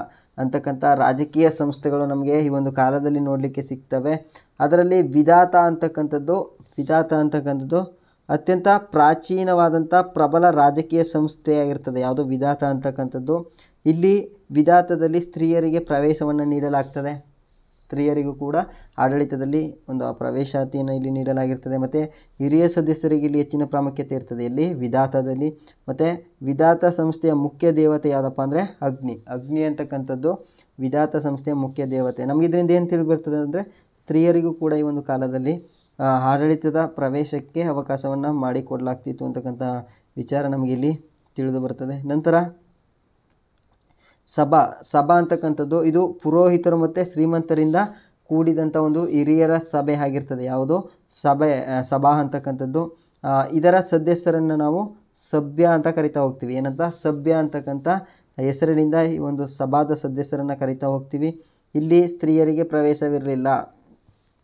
ಅಂತಕ್ಕಂಥ ರಾಜಕೀಯ ಸಂಸ್ಥೆಗಳು ನಮಗೆ ಈ ಒಂದು ಕಾಲದಲ್ಲಿ ನೋಡಲಿಕ್ಕೆ ಸಿಗ್ತವೆ ಅದರಲ್ಲಿ ವಿಧಾತ ಅಂತಕ್ಕಂಥದ್ದು ವಿಧಾತ ಅಂತಕ್ಕಂಥದ್ದು ಅತ್ಯಂತ ಪ್ರಾಚೀನವಾದಂಥ ಪ್ರಬಲ ರಾಜಕೀಯ ಸಂಸ್ಥೆಯಾಗಿರ್ತದೆ ಯಾವುದು ವಿಧಾತ ಅಂತಕ್ಕಂಥದ್ದು ಇಲ್ಲಿ ವಿಧಾತದಲ್ಲಿ ಸ್ತ್ರೀಯರಿಗೆ ಪ್ರವೇಶವನ್ನು ನೀಡಲಾಗ್ತದೆ ಸ್ತ್ರೀಯರಿಗೂ ಕೂಡ ಆಡಳಿತದಲ್ಲಿ ಒಂದು ಪ್ರವೇಶಾತಿಯನ್ನು ಇಲ್ಲಿ ನೀಡಲಾಗಿರ್ತದೆ ಮತ್ತು ಹಿರಿಯ ಸದಸ್ಯರಿಗೆ ಇಲ್ಲಿ ಹೆಚ್ಚಿನ ಪ್ರಾಮುಖ್ಯತೆ ಇರ್ತದೆ ಇಲ್ಲಿ ವಿಧಾತದಲ್ಲಿ ಮತ್ತು ವಿಧಾತ ಸಂಸ್ಥೆಯ ಮುಖ್ಯ ದೇವತೆ ಯಾವುದಪ್ಪ ಅಂದರೆ ಅಗ್ನಿ ಅಗ್ನಿ ಅಂತಕ್ಕಂಥದ್ದು ವಿಧಾತ ಸಂಸ್ಥೆಯ ಮುಖ್ಯ ದೇವತೆ ನಮಗೆ ಇದರಿಂದ ಏನು ತಿಳಿದು ಬರ್ತದೆ ಅಂದರೆ ಸ್ತ್ರೀಯರಿಗೂ ಕೂಡ ಈ ಒಂದು ಕಾಲದಲ್ಲಿ ಆಡಳಿತದ ಪ್ರವೇಶಕ್ಕೆ ಅವಕಾಶವನ್ನು ಮಾಡಿಕೊಡಲಾಗ್ತಿತ್ತು ಅಂತಕ್ಕಂಥ ವಿಚಾರ ನಮಗಿಲ್ಲಿ ತಿಳಿದು ಬರ್ತದೆ ನಂತರ ಸಭಾ ಸಭಾ ಅಂತಕ್ಕಂಥದ್ದು ಇದು ಪುರೋಹಿತರು ಮತ್ತು ಶ್ರೀಮಂತರಿಂದ ಕೂಡಿದಂಥ ಒಂದು ಹಿರಿಯರ ಸಭೆ ಆಗಿರ್ತದೆ ಯಾವುದು ಸಭೆ ಸಭಾ ಅಂತಕ್ಕಂಥದ್ದು ಇದರ ಸದಸ್ಯರನ್ನು ನಾವು ಸಭ್ಯ ಅಂತ ಕರಿತಾ ಹೋಗ್ತೀವಿ ಏನಂತ ಸಭ್ಯ ಅಂತಕ್ಕಂಥ ಹೆಸರಿನಿಂದ ಈ ಒಂದು ಸಭಾದ ಸದಸ್ಯರನ್ನು ಕರಿತಾ ಹೋಗ್ತೀವಿ ಇಲ್ಲಿ ಸ್ತ್ರೀಯರಿಗೆ ಪ್ರವೇಶವಿರಲಿಲ್ಲ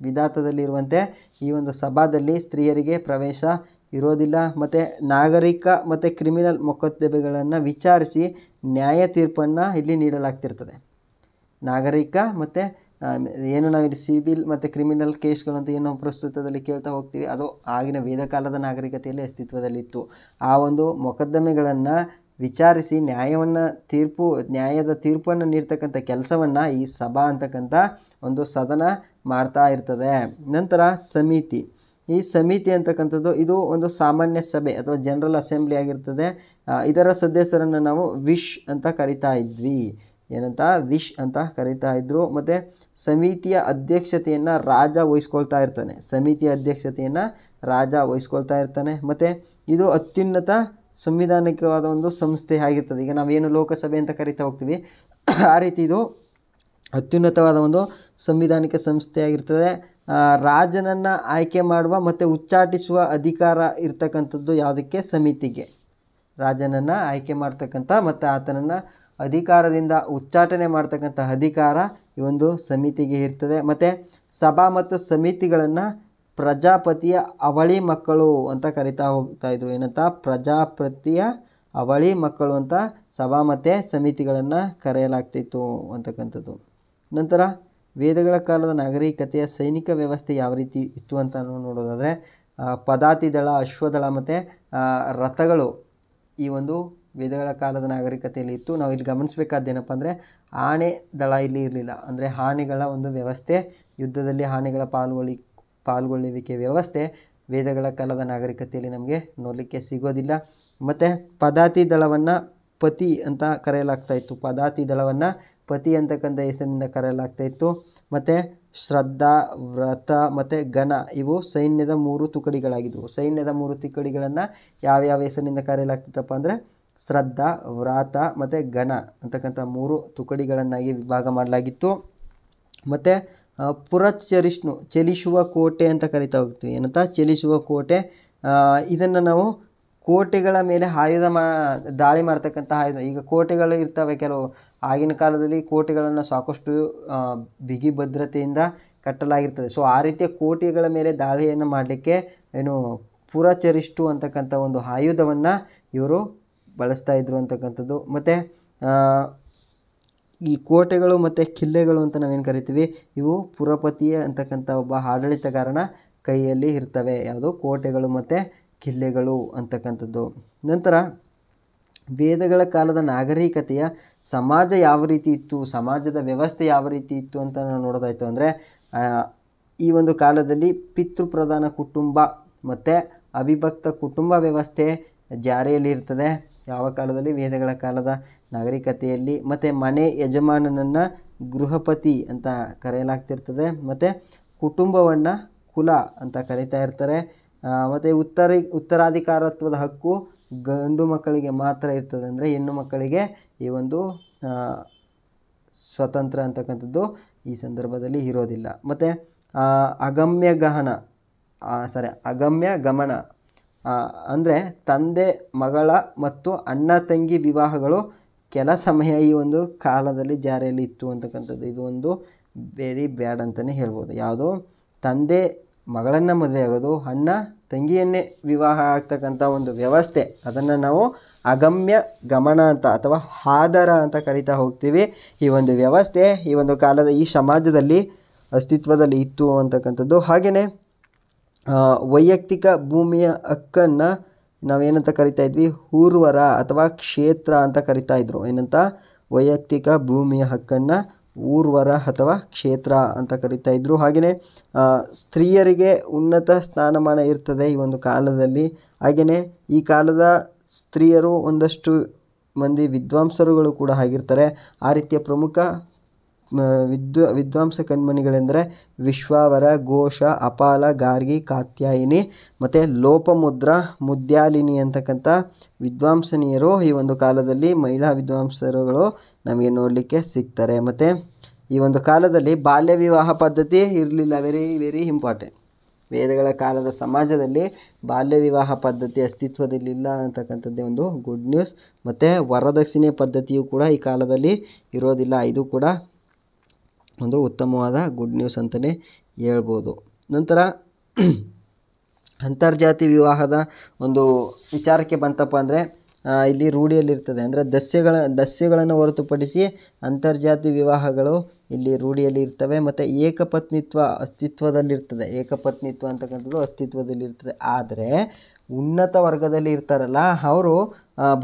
ವಿಧಾತದಲ್ಲಿರುವಂತೆ ಈ ಒಂದು ಸಭಾದಲ್ಲಿ ಸ್ತ್ರೀಯರಿಗೆ ಪ್ರವೇಶ ಇರೋದಿಲ್ಲ ಮತ್ತು ನಾಗರಿಕ ಮತ್ತು ಕ್ರಿಮಿನಲ್ ಮೊಕದ್ದಮೆಗಳನ್ನು ವಿಚಾರಿಸಿ ನ್ಯಾಯ ತೀರ್ಪನ್ನು ಇಲ್ಲಿ ನೀಡಲಾಗ್ತಿರ್ತದೆ ನಾಗರಿಕ ಮತ್ತು ಏನು ಇಲ್ಲಿ ಸಿವಿಲ್ ಮತ್ತು ಕ್ರಿಮಿನಲ್ ಕೇಸ್ಗಳಂತ ಏನು ಪ್ರಸ್ತುತದಲ್ಲಿ ಕೇಳ್ತಾ ಹೋಗ್ತೀವಿ ಅದು ಆಗಿನ ವೇದಕಾಲದ ನಾಗರಿಕತೆಯಲ್ಲಿ ಅಸ್ತಿತ್ವದಲ್ಲಿತ್ತು ಆ ಒಂದು ಮೊಕದ್ದಮೆಗಳನ್ನು ವಿಚಾರಿಸಿ ನ್ಯಾಯವನ್ನು ತೀರ್ಪು ನ್ಯಾಯದ ತೀರ್ಪನ್ನು ನೀಡ್ತಕ್ಕಂಥ ಕೆಲಸವನ್ನು ಈ ಸಭಾ ಅಂತಕ್ಕಂಥ ಒಂದು ಸದನ ಮಾಡ್ತಾ ಇರ್ತದೆ ನಂತರ ಸಮಿತಿ ಈ ಸಮಿತಿ ಅಂತಕ್ಕಂಥದ್ದು ಇದು ಒಂದು ಸಾಮಾನ್ಯ ಸಭೆ ಅಥವಾ ಜನರಲ್ ಅಸೆಂಬ್ಲಿ ಆಗಿರ್ತದೆ ಇದರ ಸದಸ್ಯರನ್ನು ನಾವು ವಿಶ್ ಅಂತ ಕರಿತಾ ಇದ್ವಿ ಏನಂತ ವಿಶ್ ಅಂತ ಕರಿತಾ ಇದ್ರು ಮತ್ತು ಸಮಿತಿಯ ಅಧ್ಯಕ್ಷತೆಯನ್ನು ರಾಜ ವಹಿಸ್ಕೊಳ್ತಾ ಇರ್ತಾನೆ ಸಮಿತಿಯ ಅಧ್ಯಕ್ಷತೆಯನ್ನು ರಾಜ ವಹಿಸ್ಕೊಳ್ತಾ ಇರ್ತಾನೆ ಮತ್ತು ಇದು ಅತ್ಯುನ್ನತ ಸಂವಿಧಾನಿಕವಾದ ಒಂದು ಸಂಸ್ಥೆ ಆಗಿರ್ತದೆ ಈಗ ನಾವೇನು ಲೋಕಸಭೆ ಅಂತ ಕರಿತಾ ಹೋಗ್ತೀವಿ ಆ ರೀತಿ ಇದು ಅತ್ಯುನ್ನತವಾದ ಒಂದು ಸಂವಿಧಾನಿಕ ಸಂಸ್ಥೆ ಆಗಿರ್ತದೆ ರಾಜನನ್ನು ಆಯ್ಕೆ ಮಾಡುವ ಮತ್ತು ಉಚ್ಚಾಟಿಸುವ ಅಧಿಕಾರ ಇರ್ತಕ್ಕಂಥದ್ದು ಯಾವುದಕ್ಕೆ ಸಮಿತಿಗೆ ರಾಜನನ್ನು ಆಯ್ಕೆ ಮಾಡ್ತಕ್ಕಂಥ ಮತ್ತು ಆತನನ್ನು ಅಧಿಕಾರದಿಂದ ಉಚ್ಚಾಟನೆ ಮಾಡ್ತಕ್ಕಂಥ ಅಧಿಕಾರ ಈ ಒಂದು ಸಮಿತಿಗೆ ಇರ್ತದೆ ಮತ್ತು ಸಭಾ ಮತ್ತು ಸಮಿತಿಗಳನ್ನು ಪ್ರಜಾಪತಿಯ ಅವಳಿ ಮಕ್ಕಳು ಅಂತ ಕರಿತಾ ಹೋಗ್ತಾ ಇದ್ರು ಏನಂತ ಪ್ರಜಾಪತಿಯ ಅವಳಿ ಮಕ್ಕಳು ಅಂತ ಸಭಾ ಮತ್ತು ಸಮಿತಿಗಳನ್ನು ಕರೆಯಲಾಗ್ತಿತ್ತು ಅಂತಕ್ಕಂಥದ್ದು ನಂತರ ವೇದಗಳ ಕಾಲದ ನಾಗರಿಕತೆಯ ಸೈನಿಕ ವ್ಯವಸ್ಥೆ ಯಾವ ರೀತಿ ಇತ್ತು ಅಂತ ನಾವು ನೋಡೋದಾದರೆ ದಳ ಅಶ್ವದಳ ಮತ್ತು ರಥಗಳು ಈ ಒಂದು ವೇದಗಳ ಕಾಲದ ನಾಗರಿಕತೆಯಲ್ಲಿ ಇತ್ತು ನಾವು ಇಲ್ಲಿ ಗಮನಿಸಬೇಕಾದ್ದೇನಪ್ಪ ಅಂದರೆ ಆಣೆ ದಳ ಇಲ್ಲಿ ಇರಲಿಲ್ಲ ಅಂದರೆ ಆಣೆಗಳ ಒಂದು ವ್ಯವಸ್ಥೆ ಯುದ್ಧದಲ್ಲಿ ಆಣೆಗಳ ಪಾಲ್ಗೊಳ್ಳಿ ಪಾಲ್ಗೊಳ್ಳುವಿಕೆ ವ್ಯವಸ್ಥೆ ವೇದಗಳ ಕಾಲದ ನಾಗರಿಕತೆಯಲ್ಲಿ ನಮಗೆ ನೋಡಲಿಕ್ಕೆ ಸಿಗೋದಿಲ್ಲ ಮತ್ತು ಪದಾತಿ ದಳವನ್ನು ಪತಿ ಅಂತ ಕರೆಯಲಾಗ್ತಾ ಇತ್ತು ಪದಾತಿ ದಳವನ್ನು ಪತಿ ಅಂತಕ್ಕಂಥ ಹೆಸರಿನಿಂದ ಕರೆಯಲಾಗ್ತಾ ಇತ್ತು ಮತ್ತು ಶ್ರದ್ಧಾ ವ್ರತ ಮತ್ತು ಘನ ಇವು ಸೈನ್ಯದ ಮೂರು ತುಕಡಿಗಳಾಗಿದ್ದವು ಸೈನ್ಯದ ಮೂರು ತುಕಡಿಗಳನ್ನು ಯಾವ್ಯಾವ ಹೆಸರಿನಿಂದ ಕರೆಯಲಾಗ್ತಿತ್ತಪ್ಪ ಅಂದರೆ ಶ್ರದ್ಧಾ ವ್ರತ ಮತ್ತು ಘನ ಅಂತಕ್ಕಂಥ ಮೂರು ತುಕಡಿಗಳನ್ನಾಗಿ ವಿಭಾಗ ಮಾಡಲಾಗಿತ್ತು ಮತ್ತು ಪುರಚರಿಷ್ಣು ಚಲಿಸುವ ಕೋಟೆ ಅಂತ ಕರಿತಾ ಹೋಗ್ತೀವಿ ಏನಂತ ಚಲಿಸುವ ಕೋಟೆ ಇದನ್ನು ನಾವು ಕೋಟೆಗಳ ಮೇಲೆ ಆಯುಧ ಮಾ ದಾಳಿ ಮಾಡ್ತಕ್ಕಂಥ ಆಯುಧ ಈಗ ಕೋಟೆಗಳು ಇರ್ತವೆ ಕೆಲವು ಆಗಿನ ಕಾಲದಲ್ಲಿ ಕೋಟೆಗಳನ್ನು ಸಾಕಷ್ಟು ಬಿಗಿ ಭದ್ರತೆಯಿಂದ ಕಟ್ಟಲಾಗಿರ್ತದೆ ಸೊ ಆ ರೀತಿಯ ಕೋಟೆಗಳ ಮೇಲೆ ದಾಳಿಯನ್ನು ಮಾಡಲಿಕ್ಕೆ ಏನು ಪುರಚರಿಷ್ಟು ಅಂತಕ್ಕಂಥ ಒಂದು ಆಯುಧವನ್ನು ಇವರು ಬಳಸ್ತಾ ಇದ್ದರು ಅಂತಕ್ಕಂಥದ್ದು ಮತ್ತು ಈ ಕೋಟೆಗಳು ಮತ್ತು ಕಿಲ್ಲೆಗಳು ಅಂತ ನಾವೇನು ಕರಿತೀವಿ ಇವು ಪುರಪತಿಯ ಅಂತಕ್ಕಂಥ ಒಬ್ಬ ಆಡಳಿತಗಾರನ ಕೈಯಲ್ಲಿ ಇರ್ತವೆ ಯಾವುದು ಕೋಟೆಗಳು ಮತ್ತು ಕಿಲ್ಲೆಗಳು ಅಂತಕ್ಕಂಥದ್ದು ನಂತರ ವೇದಗಳ ಕಾಲದ ನಾಗರಿಕತೆಯ ಸಮಾಜ ಯಾವ ರೀತಿ ಇತ್ತು ಸಮಾಜದ ವ್ಯವಸ್ಥೆ ಯಾವ ರೀತಿ ಇತ್ತು ಅಂತ ನಾವು ನೋಡೋದಾಯಿತು ಅಂದರೆ ಈ ಒಂದು ಕಾಲದಲ್ಲಿ ಪಿತೃಪ್ರಧಾನ ಕುಟುಂಬ ಮತ್ತು ಅವಿಭಕ್ತ ಕುಟುಂಬ ವ್ಯವಸ್ಥೆ ಜಾರಿಯಲ್ಲಿರ್ತದೆ ಯಾವ ಕಾಲದಲ್ಲಿ ವೇದಗಳ ಕಾಲದ ನಾಗರಿಕತೆಯಲ್ಲಿ ಮತ್ತು ಮನೆ ಯಜಮಾನನನ್ನು ಗೃಹಪತಿ ಅಂತ ಕರೆಯಲಾಗ್ತಿರ್ತದೆ ಮತ್ತು ಕುಟುಂಬವನ್ನು ಕುಲ ಅಂತ ಕರೀತಾ ಇರ್ತಾರೆ ಮತ್ತು ಉತ್ತರ ಉತ್ತರಾಧಿಕಾರತ್ವದ ಹಕ್ಕು ಗಂಡು ಮಕ್ಕಳಿಗೆ ಮಾತ್ರ ಇರ್ತದೆ ಅಂದರೆ ಹೆಣ್ಣು ಮಕ್ಕಳಿಗೆ ಈ ಒಂದು ಸ್ವತಂತ್ರ ಅಂತಕ್ಕಂಥದ್ದು ಈ ಸಂದರ್ಭದಲ್ಲಿ ಇರೋದಿಲ್ಲ ಮತ್ತು ಅಗಮ್ಯ ಗಹನ ಸಾರಿ ಅಗಮ್ಯ ಗಮನ ಅಂದರೆ ತಂದೆ ಮಗಳ ಮತ್ತು ಅಣ್ಣ ತಂಗಿ ವಿವಾಹಗಳು ಕೆಲ ಸಮಯ ಈ ಒಂದು ಕಾಲದಲ್ಲಿ ಜಾರಿಯಲ್ಲಿ ಇತ್ತು ಅಂತಕ್ಕಂಥದ್ದು ಇದು ಒಂದು ವೆರಿ ಬ್ಯಾಡ್ ಅಂತಲೇ ಹೇಳ್ಬೋದು ಯಾವುದು ತಂದೆ ಮಗಳನ್ನು ಮದುವೆ ಆಗೋದು ಅಣ್ಣ ತಂಗಿಯನ್ನೇ ವಿವಾಹ ಆಗ್ತಕ್ಕಂಥ ಒಂದು ವ್ಯವಸ್ಥೆ ಅದನ್ನು ನಾವು ಅಗಮ್ಯ ಗಮನ ಅಂತ ಅಥವಾ ಹಾದರ ಅಂತ ಕರಿತಾ ಹೋಗ್ತೀವಿ ಈ ಒಂದು ವ್ಯವಸ್ಥೆ ಈ ಒಂದು ಕಾಲದ ಈ ಸಮಾಜದಲ್ಲಿ ಅಸ್ತಿತ್ವದಲ್ಲಿ ಇತ್ತು ಅಂತಕ್ಕಂಥದ್ದು ಹಾಗೆಯೇ ವೈಯಕ್ತಿಕ ಭೂಮಿಯ ಹಕ್ಕನ್ನು ನಾವೇನಂತ ಕರಿತಾ ಇದ್ವಿ ಊರ್ವರ ಅಥವಾ ಕ್ಷೇತ್ರ ಅಂತ ಕರಿತಾ ಇದ್ರು ಏನಂತ ವೈಯಕ್ತಿಕ ಭೂಮಿಯ ಹಕ್ಕನ್ನು ಊರ್ವರ ಅಥವಾ ಕ್ಷೇತ್ರ ಅಂತ ಕರಿತಾ ಇದ್ದರು ಹಾಗೆಯೇ ಸ್ತ್ರೀಯರಿಗೆ ಉನ್ನತ ಸ್ಥಾನಮಾನ ಇರ್ತದೆ ಈ ಒಂದು ಕಾಲದಲ್ಲಿ ಹಾಗೆಯೇ ಈ ಕಾಲದ ಸ್ತ್ರೀಯರು ಒಂದಷ್ಟು ಮಂದಿ ವಿದ್ವಾಂಸರುಗಳು ಕೂಡ ಆಗಿರ್ತಾರೆ ಆ ರೀತಿಯ ಪ್ರಮುಖ ವಿದ್ವ ವಿದ್ವಾಂಸ ಕಣ್ಮಣಿಗಳೆಂದರೆ ವಿಶ್ವಾವರ ಘೋಷ ಅಪಾಲ ಗಾರ್ಗಿ ಕಾತ್ಯಾಯಿನಿ ಮತ್ತು ಲೋಪಮುದ್ರ ಮುದ್ಯಾಲಿನಿ ಅಂತಕ್ಕಂಥ ವಿದ್ವಾಂಸನೀಯರು ಈ ಒಂದು ಕಾಲದಲ್ಲಿ ಮಹಿಳಾ ವಿದ್ವಾಂಸರುಗಳು ನಮಗೆ ನೋಡಲಿಕ್ಕೆ ಸಿಗ್ತಾರೆ ಮತ್ತು ಈ ಒಂದು ಕಾಲದಲ್ಲಿ ಬಾಲ್ಯ ವಿವಾಹ ಪದ್ಧತಿ ಇರಲಿಲ್ಲ ವೆರಿ ವೆರಿ ಇಂಪಾರ್ಟೆಂಟ್ ವೇದಗಳ ಕಾಲದ ಸಮಾಜದಲ್ಲಿ ಬಾಲ್ಯ ವಿವಾಹ ಪದ್ಧತಿ ಅಸ್ತಿತ್ವದಲ್ಲಿಲ್ಲ ಅಂತಕ್ಕಂಥದ್ದೇ ಒಂದು ಗುಡ್ ನ್ಯೂಸ್ ಮತ್ತು ವರದಕ್ಷಿಣೆ ಪದ್ಧತಿಯು ಕೂಡ ಈ ಕಾಲದಲ್ಲಿ ಇರೋದಿಲ್ಲ ಇದು ಕೂಡ ಒಂದು ಉತ್ತಮವಾದ ಗುಡ್ ನ್ಯೂಸ್ ಅಂತಲೇ ಹೇಳ್ಬೋದು ನಂತರ ಅಂತರ್ಜಾತಿ ವಿವಾಹದ ಒಂದು ವಿಚಾರಕ್ಕೆ ಬಂತಪ್ಪ ಅಂದರೆ ಇಲ್ಲಿ ರೂಢಿಯಲ್ಲಿರ್ತದೆ ಅಂದರೆ ದಸ್ಯಗಳ ದಸ್ಯಗಳನ್ನು ಹೊರತುಪಡಿಸಿ ಅಂತರ್ಜಾತಿ ವಿವಾಹಗಳು ಇಲ್ಲಿ ರೂಢಿಯಲ್ಲಿ ಇರ್ತವೆ ಮತ್ತು ಏಕಪತ್ನಿತ್ವ ಅಸ್ತಿತ್ವದಲ್ಲಿರ್ತದೆ ಏಕಪತ್ನಿತ್ವ ಅಂತಕ್ಕಂಥದ್ದು ಅಸ್ತಿತ್ವದಲ್ಲಿರ್ತದೆ ಆದರೆ ಉನ್ನತ ವರ್ಗದಲ್ಲಿ ಇರ್ತಾರಲ್ಲ ಅವರು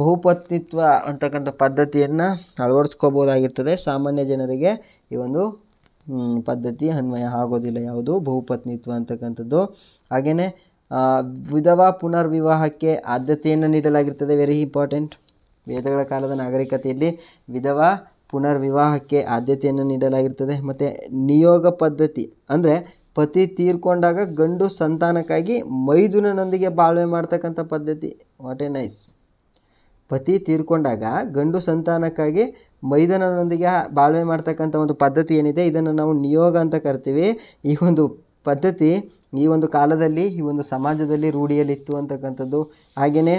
ಬಹುಪತ್ನಿತ್ವ ಅಂತಕ್ಕಂಥ ಪದ್ಧತಿಯನ್ನು ಅಳವಡಿಸ್ಕೋಬೋದಾಗಿರ್ತದೆ ಸಾಮಾನ್ಯ ಜನರಿಗೆ ಈ ಒಂದು ಪದ್ಧತಿ ಅನ್ವಯ ಆಗೋದಿಲ್ಲ ಯಾವುದು ಬಹುಪತ್ನಿತ್ವ ಅಂತಕ್ಕಂಥದ್ದು ಹಾಗೆಯೇ ವಿಧವಾ ಪುನರ್ವಿವಾಹಕ್ಕೆ ಆದ್ಯತೆಯನ್ನು ನೀಡಲಾಗಿರ್ತದೆ ವೆರಿ ಇಂಪಾರ್ಟೆಂಟ್ ವೇದಗಳ ಕಾಲದ ನಾಗರಿಕತೆಯಲ್ಲಿ ವಿಧವಾ ಪುನರ್ವಿವಾಹಕ್ಕೆ ಆದ್ಯತೆಯನ್ನು ನೀಡಲಾಗಿರ್ತದೆ ಮತ್ತು ನಿಯೋಗ ಪದ್ಧತಿ ಅಂದರೆ ಪತಿ ತೀರ್ಕೊಂಡಾಗ ಗಂಡು ಸಂತಾನಕ್ಕಾಗಿ ಮೈದುನನೊಂದಿಗೆ ಬಾಳ್ವೆ ಮಾಡ್ತಕ್ಕಂಥ ಪದ್ಧತಿ ವಾಟ್ ಎ ನೈಸ್ ಪತಿ ತೀರ್ಕೊಂಡಾಗ ಗಂಡು ಸಂತಾನಕ್ಕಾಗಿ ಮೈದಾನದೊಂದಿಗೆ ಬಾಳ್ವೆ ಮಾಡ್ತಕ್ಕಂಥ ಒಂದು ಪದ್ಧತಿ ಏನಿದೆ ಇದನ್ನು ನಾವು ನಿಯೋಗ ಅಂತ ಕರಿತೀವಿ ಈ ಒಂದು ಪದ್ಧತಿ ಈ ಒಂದು ಕಾಲದಲ್ಲಿ ಈ ಒಂದು ಸಮಾಜದಲ್ಲಿ ರೂಢಿಯಲ್ಲಿತ್ತು ಅಂತಕ್ಕಂಥದ್ದು ಹಾಗೆಯೇ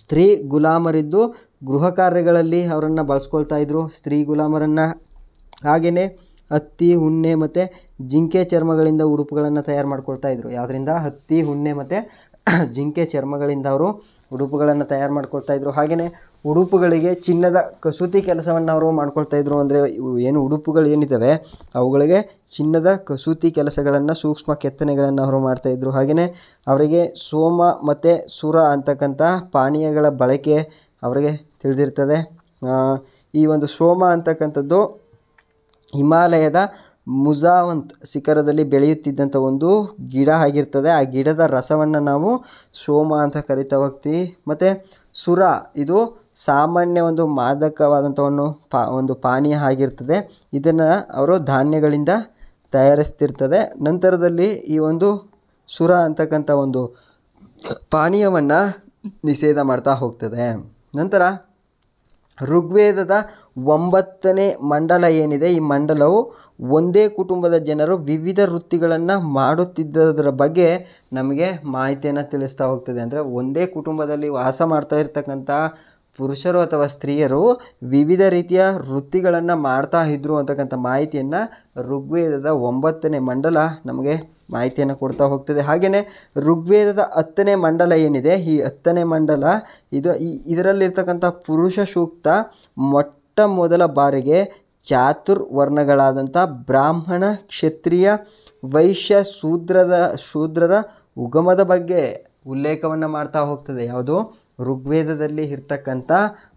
ಸ್ತ್ರೀ ಗುಲಾಮರಿದ್ದು ಗೃಹ ಕಾರ್ಯಗಳಲ್ಲಿ ಅವರನ್ನು ಬಳಸ್ಕೊಳ್ತಾ ಇದ್ದರು ಸ್ತ್ರೀ ಗುಲಾಮರನ್ನು ಹಾಗೆಯೇ ಹತ್ತಿ ಉಣ್ಣೆ ಮತ್ತು ಜಿಂಕೆ ಚರ್ಮಗಳಿಂದ ಉಡುಪುಗಳನ್ನು ತಯಾರು ಮಾಡ್ಕೊಳ್ತಾ ಇದ್ದರು ಯಾವುದರಿಂದ ಹತ್ತಿ ಉಣ್ಣೆ ಮತ್ತು ಜಿಂಕೆ ಚರ್ಮಗಳಿಂದ ಅವರು ಉಡುಪುಗಳನ್ನು ತಯಾರು ಮಾಡ್ಕೊಳ್ತಾ ಇದ್ದರು ಹಾಗೆಯೇ ಉಡುಪುಗಳಿಗೆ ಚಿನ್ನದ ಕಸೂತಿ ಕೆಲಸವನ್ನು ಅವರು ಮಾಡ್ಕೊಳ್ತಾ ಇದ್ದರು ಅಂದರೆ ಏನು ಉಡುಪುಗಳು ಏನಿದ್ದಾವೆ ಅವುಗಳಿಗೆ ಚಿನ್ನದ ಕಸೂತಿ ಕೆಲಸಗಳನ್ನು ಸೂಕ್ಷ್ಮ ಕೆತ್ತನೆಗಳನ್ನು ಅವರು ಮಾಡ್ತಾಯಿದ್ರು ಹಾಗೆಯೇ ಅವರಿಗೆ ಸೋಮ ಮತ್ತು ಸುರ ಅಂತಕ್ಕಂಥ ಪಾನೀಯಗಳ ಬಳಕೆ ಅವರಿಗೆ ತಿಳಿದಿರ್ತದೆ ಈ ಒಂದು ಸೋಮ ಅಂತಕ್ಕಂಥದ್ದು ಹಿಮಾಲಯದ ಮುಜಾವಂತ್ ಶಿಖರದಲ್ಲಿ ಬೆಳೆಯುತ್ತಿದ್ದಂಥ ಒಂದು ಗಿಡ ಆಗಿರ್ತದೆ ಆ ಗಿಡದ ರಸವನ್ನು ನಾವು ಸೋಮ ಅಂತ ಕರಿತಾ ಹೋಗ್ತೀವಿ ಮತ್ತು ಸುರ ಇದು ಸಾಮಾನ್ಯ ಒಂದು ಮಾದಕವಾದಂಥ ಒಂದು ಪಾ ಒಂದು ಪಾನೀಯ ಆಗಿರ್ತದೆ ಇದನ್ನು ಅವರು ಧಾನ್ಯಗಳಿಂದ ತಯಾರಿಸ್ತಿರ್ತದೆ ನಂತರದಲ್ಲಿ ಈ ಒಂದು ಸುರ ಅಂತಕ್ಕಂಥ ಒಂದು ಪಾನೀಯವನ್ನು ನಿಷೇಧ ಮಾಡ್ತಾ ಹೋಗ್ತದೆ ನಂತರ ಋಗ್ವೇದದ ಒಂಬತ್ತನೇ ಮಂಡಲ ಏನಿದೆ ಈ ಮಂಡಲವು ಒಂದೇ ಕುಟುಂಬದ ಜನರು ವಿವಿಧ ವೃತ್ತಿಗಳನ್ನು ಮಾಡುತ್ತಿದ್ದದರ ಬಗ್ಗೆ ನಮಗೆ ಮಾಹಿತಿಯನ್ನು ತಿಳಿಸ್ತಾ ಹೋಗ್ತದೆ ಅಂದರೆ ಒಂದೇ ಕುಟುಂಬದಲ್ಲಿ ವಾಸ ಮಾಡ್ತಾ ಇರ್ತಕ್ಕಂಥ ಪುರುಷರು ಅಥವಾ ಸ್ತ್ರೀಯರು ವಿವಿಧ ರೀತಿಯ ವೃತ್ತಿಗಳನ್ನು ಮಾಡ್ತಾ ಇದ್ರು ಅಂತಕ್ಕಂಥ ಮಾಹಿತಿಯನ್ನು ಋಗ್ವೇದದ ಒಂಬತ್ತನೇ ಮಂಡಲ ನಮಗೆ ಮಾಹಿತಿಯನ್ನು ಕೊಡ್ತಾ ಹೋಗ್ತದೆ ಹಾಗೆಯೇ ಋಗ್ವೇದದ ಹತ್ತನೇ ಮಂಡಲ ಏನಿದೆ ಈ ಹತ್ತನೇ ಮಂಡಲ ಇದು ಈ ಇದರಲ್ಲಿರ್ತಕ್ಕಂಥ ಪುರುಷ ಸೂಕ್ತ ಮೊಟ್ಟ ಮೊದಲ ಬಾರಿಗೆ ಚಾತುರ್ವರ್ಣಗಳಾದಂಥ ಬ್ರಾಹ್ಮಣ ಕ್ಷತ್ರಿಯ ವೈಶ್ಯ ಶೂದ್ರದ ಶೂದ್ರರ ಉಗಮದ ಬಗ್ಗೆ ಉಲ್ಲೇಖವನ್ನು ಮಾಡ್ತಾ ಹೋಗ್ತದೆ ಯಾವುದು ಋಗ್ವೇದದಲ್ಲಿ ಇರ್ತಕ್ಕಂಥ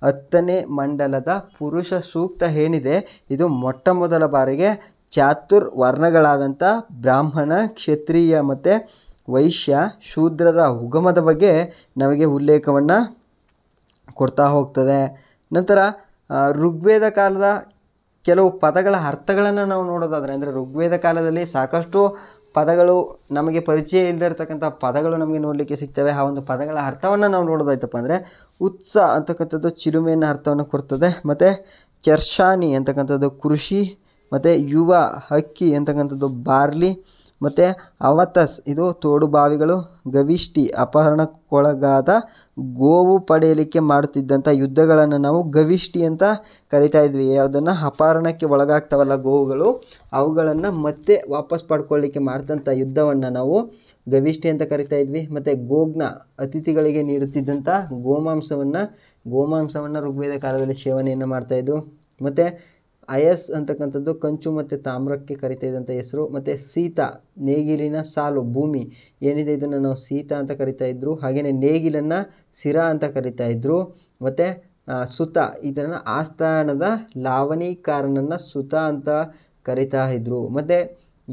ಹತ್ತನೇ ಮಂಡಲದ ಪುರುಷ ಸೂಕ್ತ ಏನಿದೆ ಇದು ಮೊಟ್ಟ ಮೊದಲ ಬಾರಿಗೆ ಚಾತುರ್ ವರ್ಣಗಳಾದಂಥ ಬ್ರಾಹ್ಮಣ ಕ್ಷತ್ರಿಯ ಮತ್ತು ವೈಶ್ಯ ಶೂದ್ರರ ಉಗಮದ ಬಗ್ಗೆ ನಮಗೆ ಉಲ್ಲೇಖವನ್ನು ಕೊಡ್ತಾ ಹೋಗ್ತದೆ ನಂತರ ಋಗ್ವೇದ ಕಾಲದ ಕೆಲವು ಪದಗಳ ಅರ್ಥಗಳನ್ನು ನಾವು ನೋಡೋದಾದರೆ ಅಂದರೆ ಋಗ್ವೇದ ಕಾಲದಲ್ಲಿ ಸಾಕಷ್ಟು ಪದಗಳು ನಮಗೆ ಪರಿಚಯ ಇಲ್ಲದೇ ಇರತಕ್ಕಂಥ ಪದಗಳು ನಮಗೆ ನೋಡಲಿಕ್ಕೆ ಸಿಗ್ತವೆ ಆ ಒಂದು ಪದಗಳ ಅರ್ಥವನ್ನು ನಾವು ನೋಡೋದಾಯ್ತಪ್ಪ ಅಂದರೆ ಉತ್ಸಾಹ ಅಂತಕ್ಕಂಥದ್ದು ಚಿರುಮೆಯನ್ನು ಅರ್ಥವನ್ನು ಕೊಡ್ತದೆ ಮತ್ತು ಚರ್ಷಾನಿ ಅಂತಕ್ಕಂಥದ್ದು ಕೃಷಿ ಮತ್ತು ಯುವ ಹಕ್ಕಿ ಅಂತಕ್ಕಂಥದ್ದು ಬಾರ್ಲಿ ಮತ್ತು ಅವತಸ್ ಇದು ತೋಡು ಬಾವಿಗಳು ಗವಿಷ್ಠಿ ಅಪಹರಣಕ್ಕೊಳಗಾದ ಗೋವು ಪಡೆಯಲಿಕ್ಕೆ ಮಾಡುತ್ತಿದ್ದಂಥ ಯುದ್ಧಗಳನ್ನು ನಾವು ಗವಿಷ್ಠಿ ಅಂತ ಕರಿತಾ ಇದ್ವಿ ಯಾವುದನ್ನು ಅಪಹರಣಕ್ಕೆ ಒಳಗಾಗ್ತಾವಲ್ಲ ಗೋವುಗಳು ಅವುಗಳನ್ನು ಮತ್ತೆ ವಾಪಸ್ ಪಡ್ಕೊಳ್ಳಿಕ್ಕೆ ಮಾಡಿದಂಥ ಯುದ್ಧವನ್ನು ನಾವು ಗವಿಷ್ಠಿ ಅಂತ ಕರಿತಾ ಇದ್ವಿ ಮತ್ತು ಗೋಗ್ನ ಅತಿಥಿಗಳಿಗೆ ನೀಡುತ್ತಿದ್ದಂಥ ಗೋಮಾಂಸವನ್ನು ಗೋಮಾಂಸವನ್ನು ಋಗ್ವೇದ ಕಾಲದಲ್ಲಿ ಸೇವನೆಯನ್ನು ಮಾಡ್ತಾಯಿದ್ರು ಮತ್ತು ಅಯಸ್ ಅಂತಕ್ಕಂಥದ್ದು ಕಂಚು ಮತ್ತು ತಾಮ್ರಕ್ಕೆ ಕರಿತಾ ಇದ್ದಂಥ ಹೆಸರು ಮತ್ತು ಸೀತಾ ನೇಗಿಲಿನ ಸಾಲು ಭೂಮಿ ಏನಿದೆ ಇದನ್ನು ನಾವು ಸೀತಾ ಅಂತ ಕರಿತಾ ಇದ್ದರು ಹಾಗೆಯೇ ನೇಗಿಲನ್ನು ಸಿರಾ ಅಂತ ಕರಿತಾ ಇದ್ದರು ಮತ್ತು ಸುತ ಇದನ್ನು ಆಸ್ಥಾನದ ಲಾವಣೀಕಾರನನ್ನು ಸುತ ಅಂತ ಕರಿತಾ ಇದ್ದರು ಮತ್ತು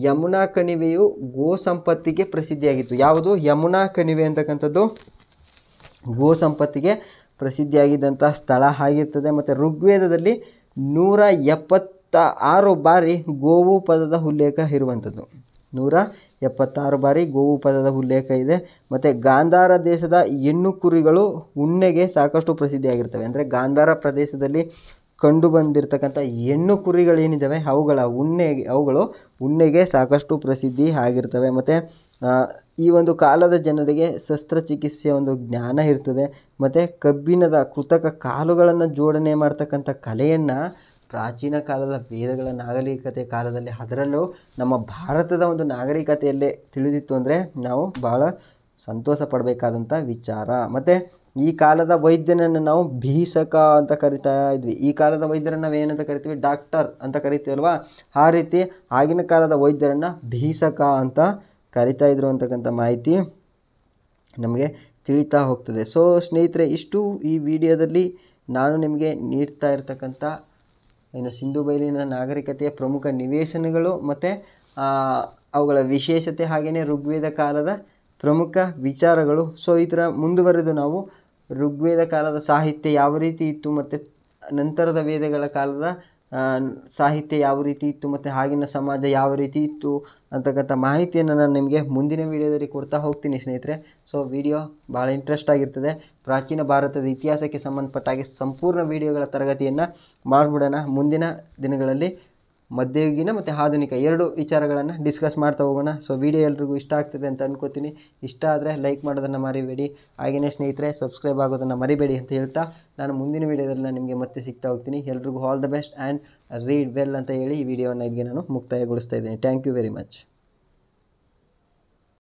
ಯಮುನಾ ಕಣಿವೆಯು ಗೋ ಸಂಪತ್ತಿಗೆ ಪ್ರಸಿದ್ಧಿಯಾಗಿತ್ತು ಯಾವುದು ಯಮುನಾ ಕಣಿವೆ ಅಂತಕ್ಕಂಥದ್ದು ಗೋ ಸಂಪತ್ತಿಗೆ ಪ್ರಸಿದ್ಧಿಯಾಗಿದ್ದಂಥ ಸ್ಥಳ ಆಗಿರ್ತದೆ ಮತ್ತು ಋಗ್ವೇದದಲ್ಲಿ ನೂರ ಎಪ್ಪತ್ತ ಆರು ಬಾರಿ ಗೋವು ಪದದ ಉಲ್ಲೇಖ ಇರುವಂಥದ್ದು ನೂರ ಎಪ್ಪತ್ತಾರು ಬಾರಿ ಗೋವು ಪದದ ಉಲ್ಲೇಖ ಇದೆ ಮತ್ತು ಗಾಂಧಾರ ದೇಶದ ಹೆಣ್ಣು ಕುರಿಗಳು ಉಣ್ಣೆಗೆ ಸಾಕಷ್ಟು ಪ್ರಸಿದ್ಧಿಯಾಗಿರ್ತವೆ ಅಂದರೆ ಗಾಂಧಾರ ಪ್ರದೇಶದಲ್ಲಿ ಕಂಡು ಬಂದಿರತಕ್ಕಂಥ ಹೆಣ್ಣು ಕುರಿಗಳೇನಿದ್ದಾವೆ ಅವುಗಳ ಉಣ್ಣೆಗೆ ಅವುಗಳು ಉಣ್ಣೆಗೆ ಸಾಕಷ್ಟು ಪ್ರಸಿದ್ಧಿ ಆಗಿರ್ತವೆ ಮತ್ತು ಈ ಒಂದು ಕಾಲದ ಜನರಿಗೆ ಶಸ್ತ್ರಚಿಕಿತ್ಸೆಯ ಒಂದು ಜ್ಞಾನ ಇರ್ತದೆ ಮತ್ತು ಕಬ್ಬಿಣದ ಕೃತಕ ಕಾಲುಗಳನ್ನು ಜೋಡಣೆ ಮಾಡ್ತಕ್ಕಂಥ ಕಲೆಯನ್ನು ಪ್ರಾಚೀನ ಕಾಲದ ವೇದಗಳ ನಾಗರಿಕತೆ ಕಾಲದಲ್ಲಿ ಅದರಲ್ಲೂ ನಮ್ಮ ಭಾರತದ ಒಂದು ನಾಗರಿಕತೆಯಲ್ಲೇ ತಿಳಿದಿತ್ತು ಅಂದರೆ ನಾವು ಭಾಳ ಸಂತೋಷ ಪಡಬೇಕಾದಂಥ ವಿಚಾರ ಮತ್ತು ಈ ಕಾಲದ ವೈದ್ಯನನ್ನು ನಾವು ಭೀಷಕ ಅಂತ ಕರಿತಾ ಇದ್ವಿ ಈ ಕಾಲದ ವೈದ್ಯರನ್ನು ನಾವು ಏನಂತ ಕರಿತೀವಿ ಡಾಕ್ಟರ್ ಅಂತ ಕರಿತೀವಲ್ವಾ ಆ ರೀತಿ ಆಗಿನ ಕಾಲದ ವೈದ್ಯರನ್ನು ಭೀಷಕ ಅಂತ ಕರಿತಾ ಇದ್ರು ಅಂತಕ್ಕಂಥ ಮಾಹಿತಿ ನಮಗೆ ತಿಳಿತಾ ಹೋಗ್ತದೆ ಸೊ ಸ್ನೇಹಿತರೆ ಇಷ್ಟು ಈ ವಿಡಿಯೋದಲ್ಲಿ ನಾನು ನಿಮಗೆ ನೀಡ್ತಾ ಇರ್ತಕ್ಕಂಥ ಏನು ಸಿಂಧು ಬಯಲಿನ ನಾಗರಿಕತೆಯ ಪ್ರಮುಖ ನಿವೇಶನಗಳು ಮತ್ತು ಅವುಗಳ ವಿಶೇಷತೆ ಹಾಗೆಯೇ ಋಗ್ವೇದ ಕಾಲದ ಪ್ರಮುಖ ವಿಚಾರಗಳು ಸೊ ಈ ಥರ ಮುಂದುವರೆದು ನಾವು ಋಗ್ವೇದ ಕಾಲದ ಸಾಹಿತ್ಯ ಯಾವ ರೀತಿ ಇತ್ತು ಮತ್ತು ನಂತರದ ವೇದಗಳ ಕಾಲದ ಸಾಹಿತ್ಯ ಯಾವ ರೀತಿ ಇತ್ತು ಮತ್ತು ಆಗಿನ ಸಮಾಜ ಯಾವ ರೀತಿ ಇತ್ತು ಅಂತಕ್ಕಂಥ ಮಾಹಿತಿಯನ್ನು ನಾನು ನಿಮಗೆ ಮುಂದಿನ ವೀಡಿಯೋದಲ್ಲಿ ಕೊಡ್ತಾ ಹೋಗ್ತೀನಿ ಸ್ನೇಹಿತರೆ ಸೊ ವೀಡಿಯೋ ಭಾಳ ಇಂಟ್ರೆಸ್ಟ್ ಆಗಿರ್ತದೆ ಪ್ರಾಚೀನ ಭಾರತದ ಇತಿಹಾಸಕ್ಕೆ ಸಂಬಂಧಪಟ್ಟ ಹಾಗೆ ಸಂಪೂರ್ಣ ವೀಡಿಯೋಗಳ ತರಗತಿಯನ್ನು ಮಾಡಿಬಿಡೋಣ ಮುಂದಿನ ದಿನಗಳಲ್ಲಿ ಮಧ್ಯಯುಗೀನ ಮತ್ತು ಆಧುನಿಕ ಎರಡು ವಿಚಾರಗಳನ್ನು ಡಿಸ್ಕಸ್ ಮಾಡ್ತಾ ಹೋಗೋಣ ಸೊ ವಿಡಿಯೋ ಎಲ್ರಿಗೂ ಇಷ್ಟ ಆಗ್ತದೆ ಅಂತ ಅನ್ಕೋತೀನಿ ಇಷ್ಟ ಆದರೆ ಲೈಕ್ ಮಾಡೋದನ್ನು ಮರಿಬೇಡಿ ಹಾಗೆಯೇ ಸ್ನೇಹಿತರೆ ಸಬ್ಸ್ಕ್ರೈಬ್ ಆಗೋದನ್ನು ಮರಿಬೇಡಿ ಅಂತ ಹೇಳ್ತಾ ನಾನು ಮುಂದಿನ ವೀಡಿಯೋದಲ್ಲಿ ನಿಮಗೆ ಮತ್ತೆ ಸಿಗ್ತಾ ಹೋಗ್ತೀನಿ ಎಲ್ರಿಗೂ all the best and read well ಅಂತ ಹೇಳಿ ಈ ವಿಡಿಯೋನ ಇಲ್ಲಿಗೆ ನಾನು ಮುಕ್ತಾಯಗೊಳಿಸ್ತಾ ಇದ್ದೀನಿ ಥ್ಯಾಂಕ್ ಯು ವೆರಿ ಮಚ್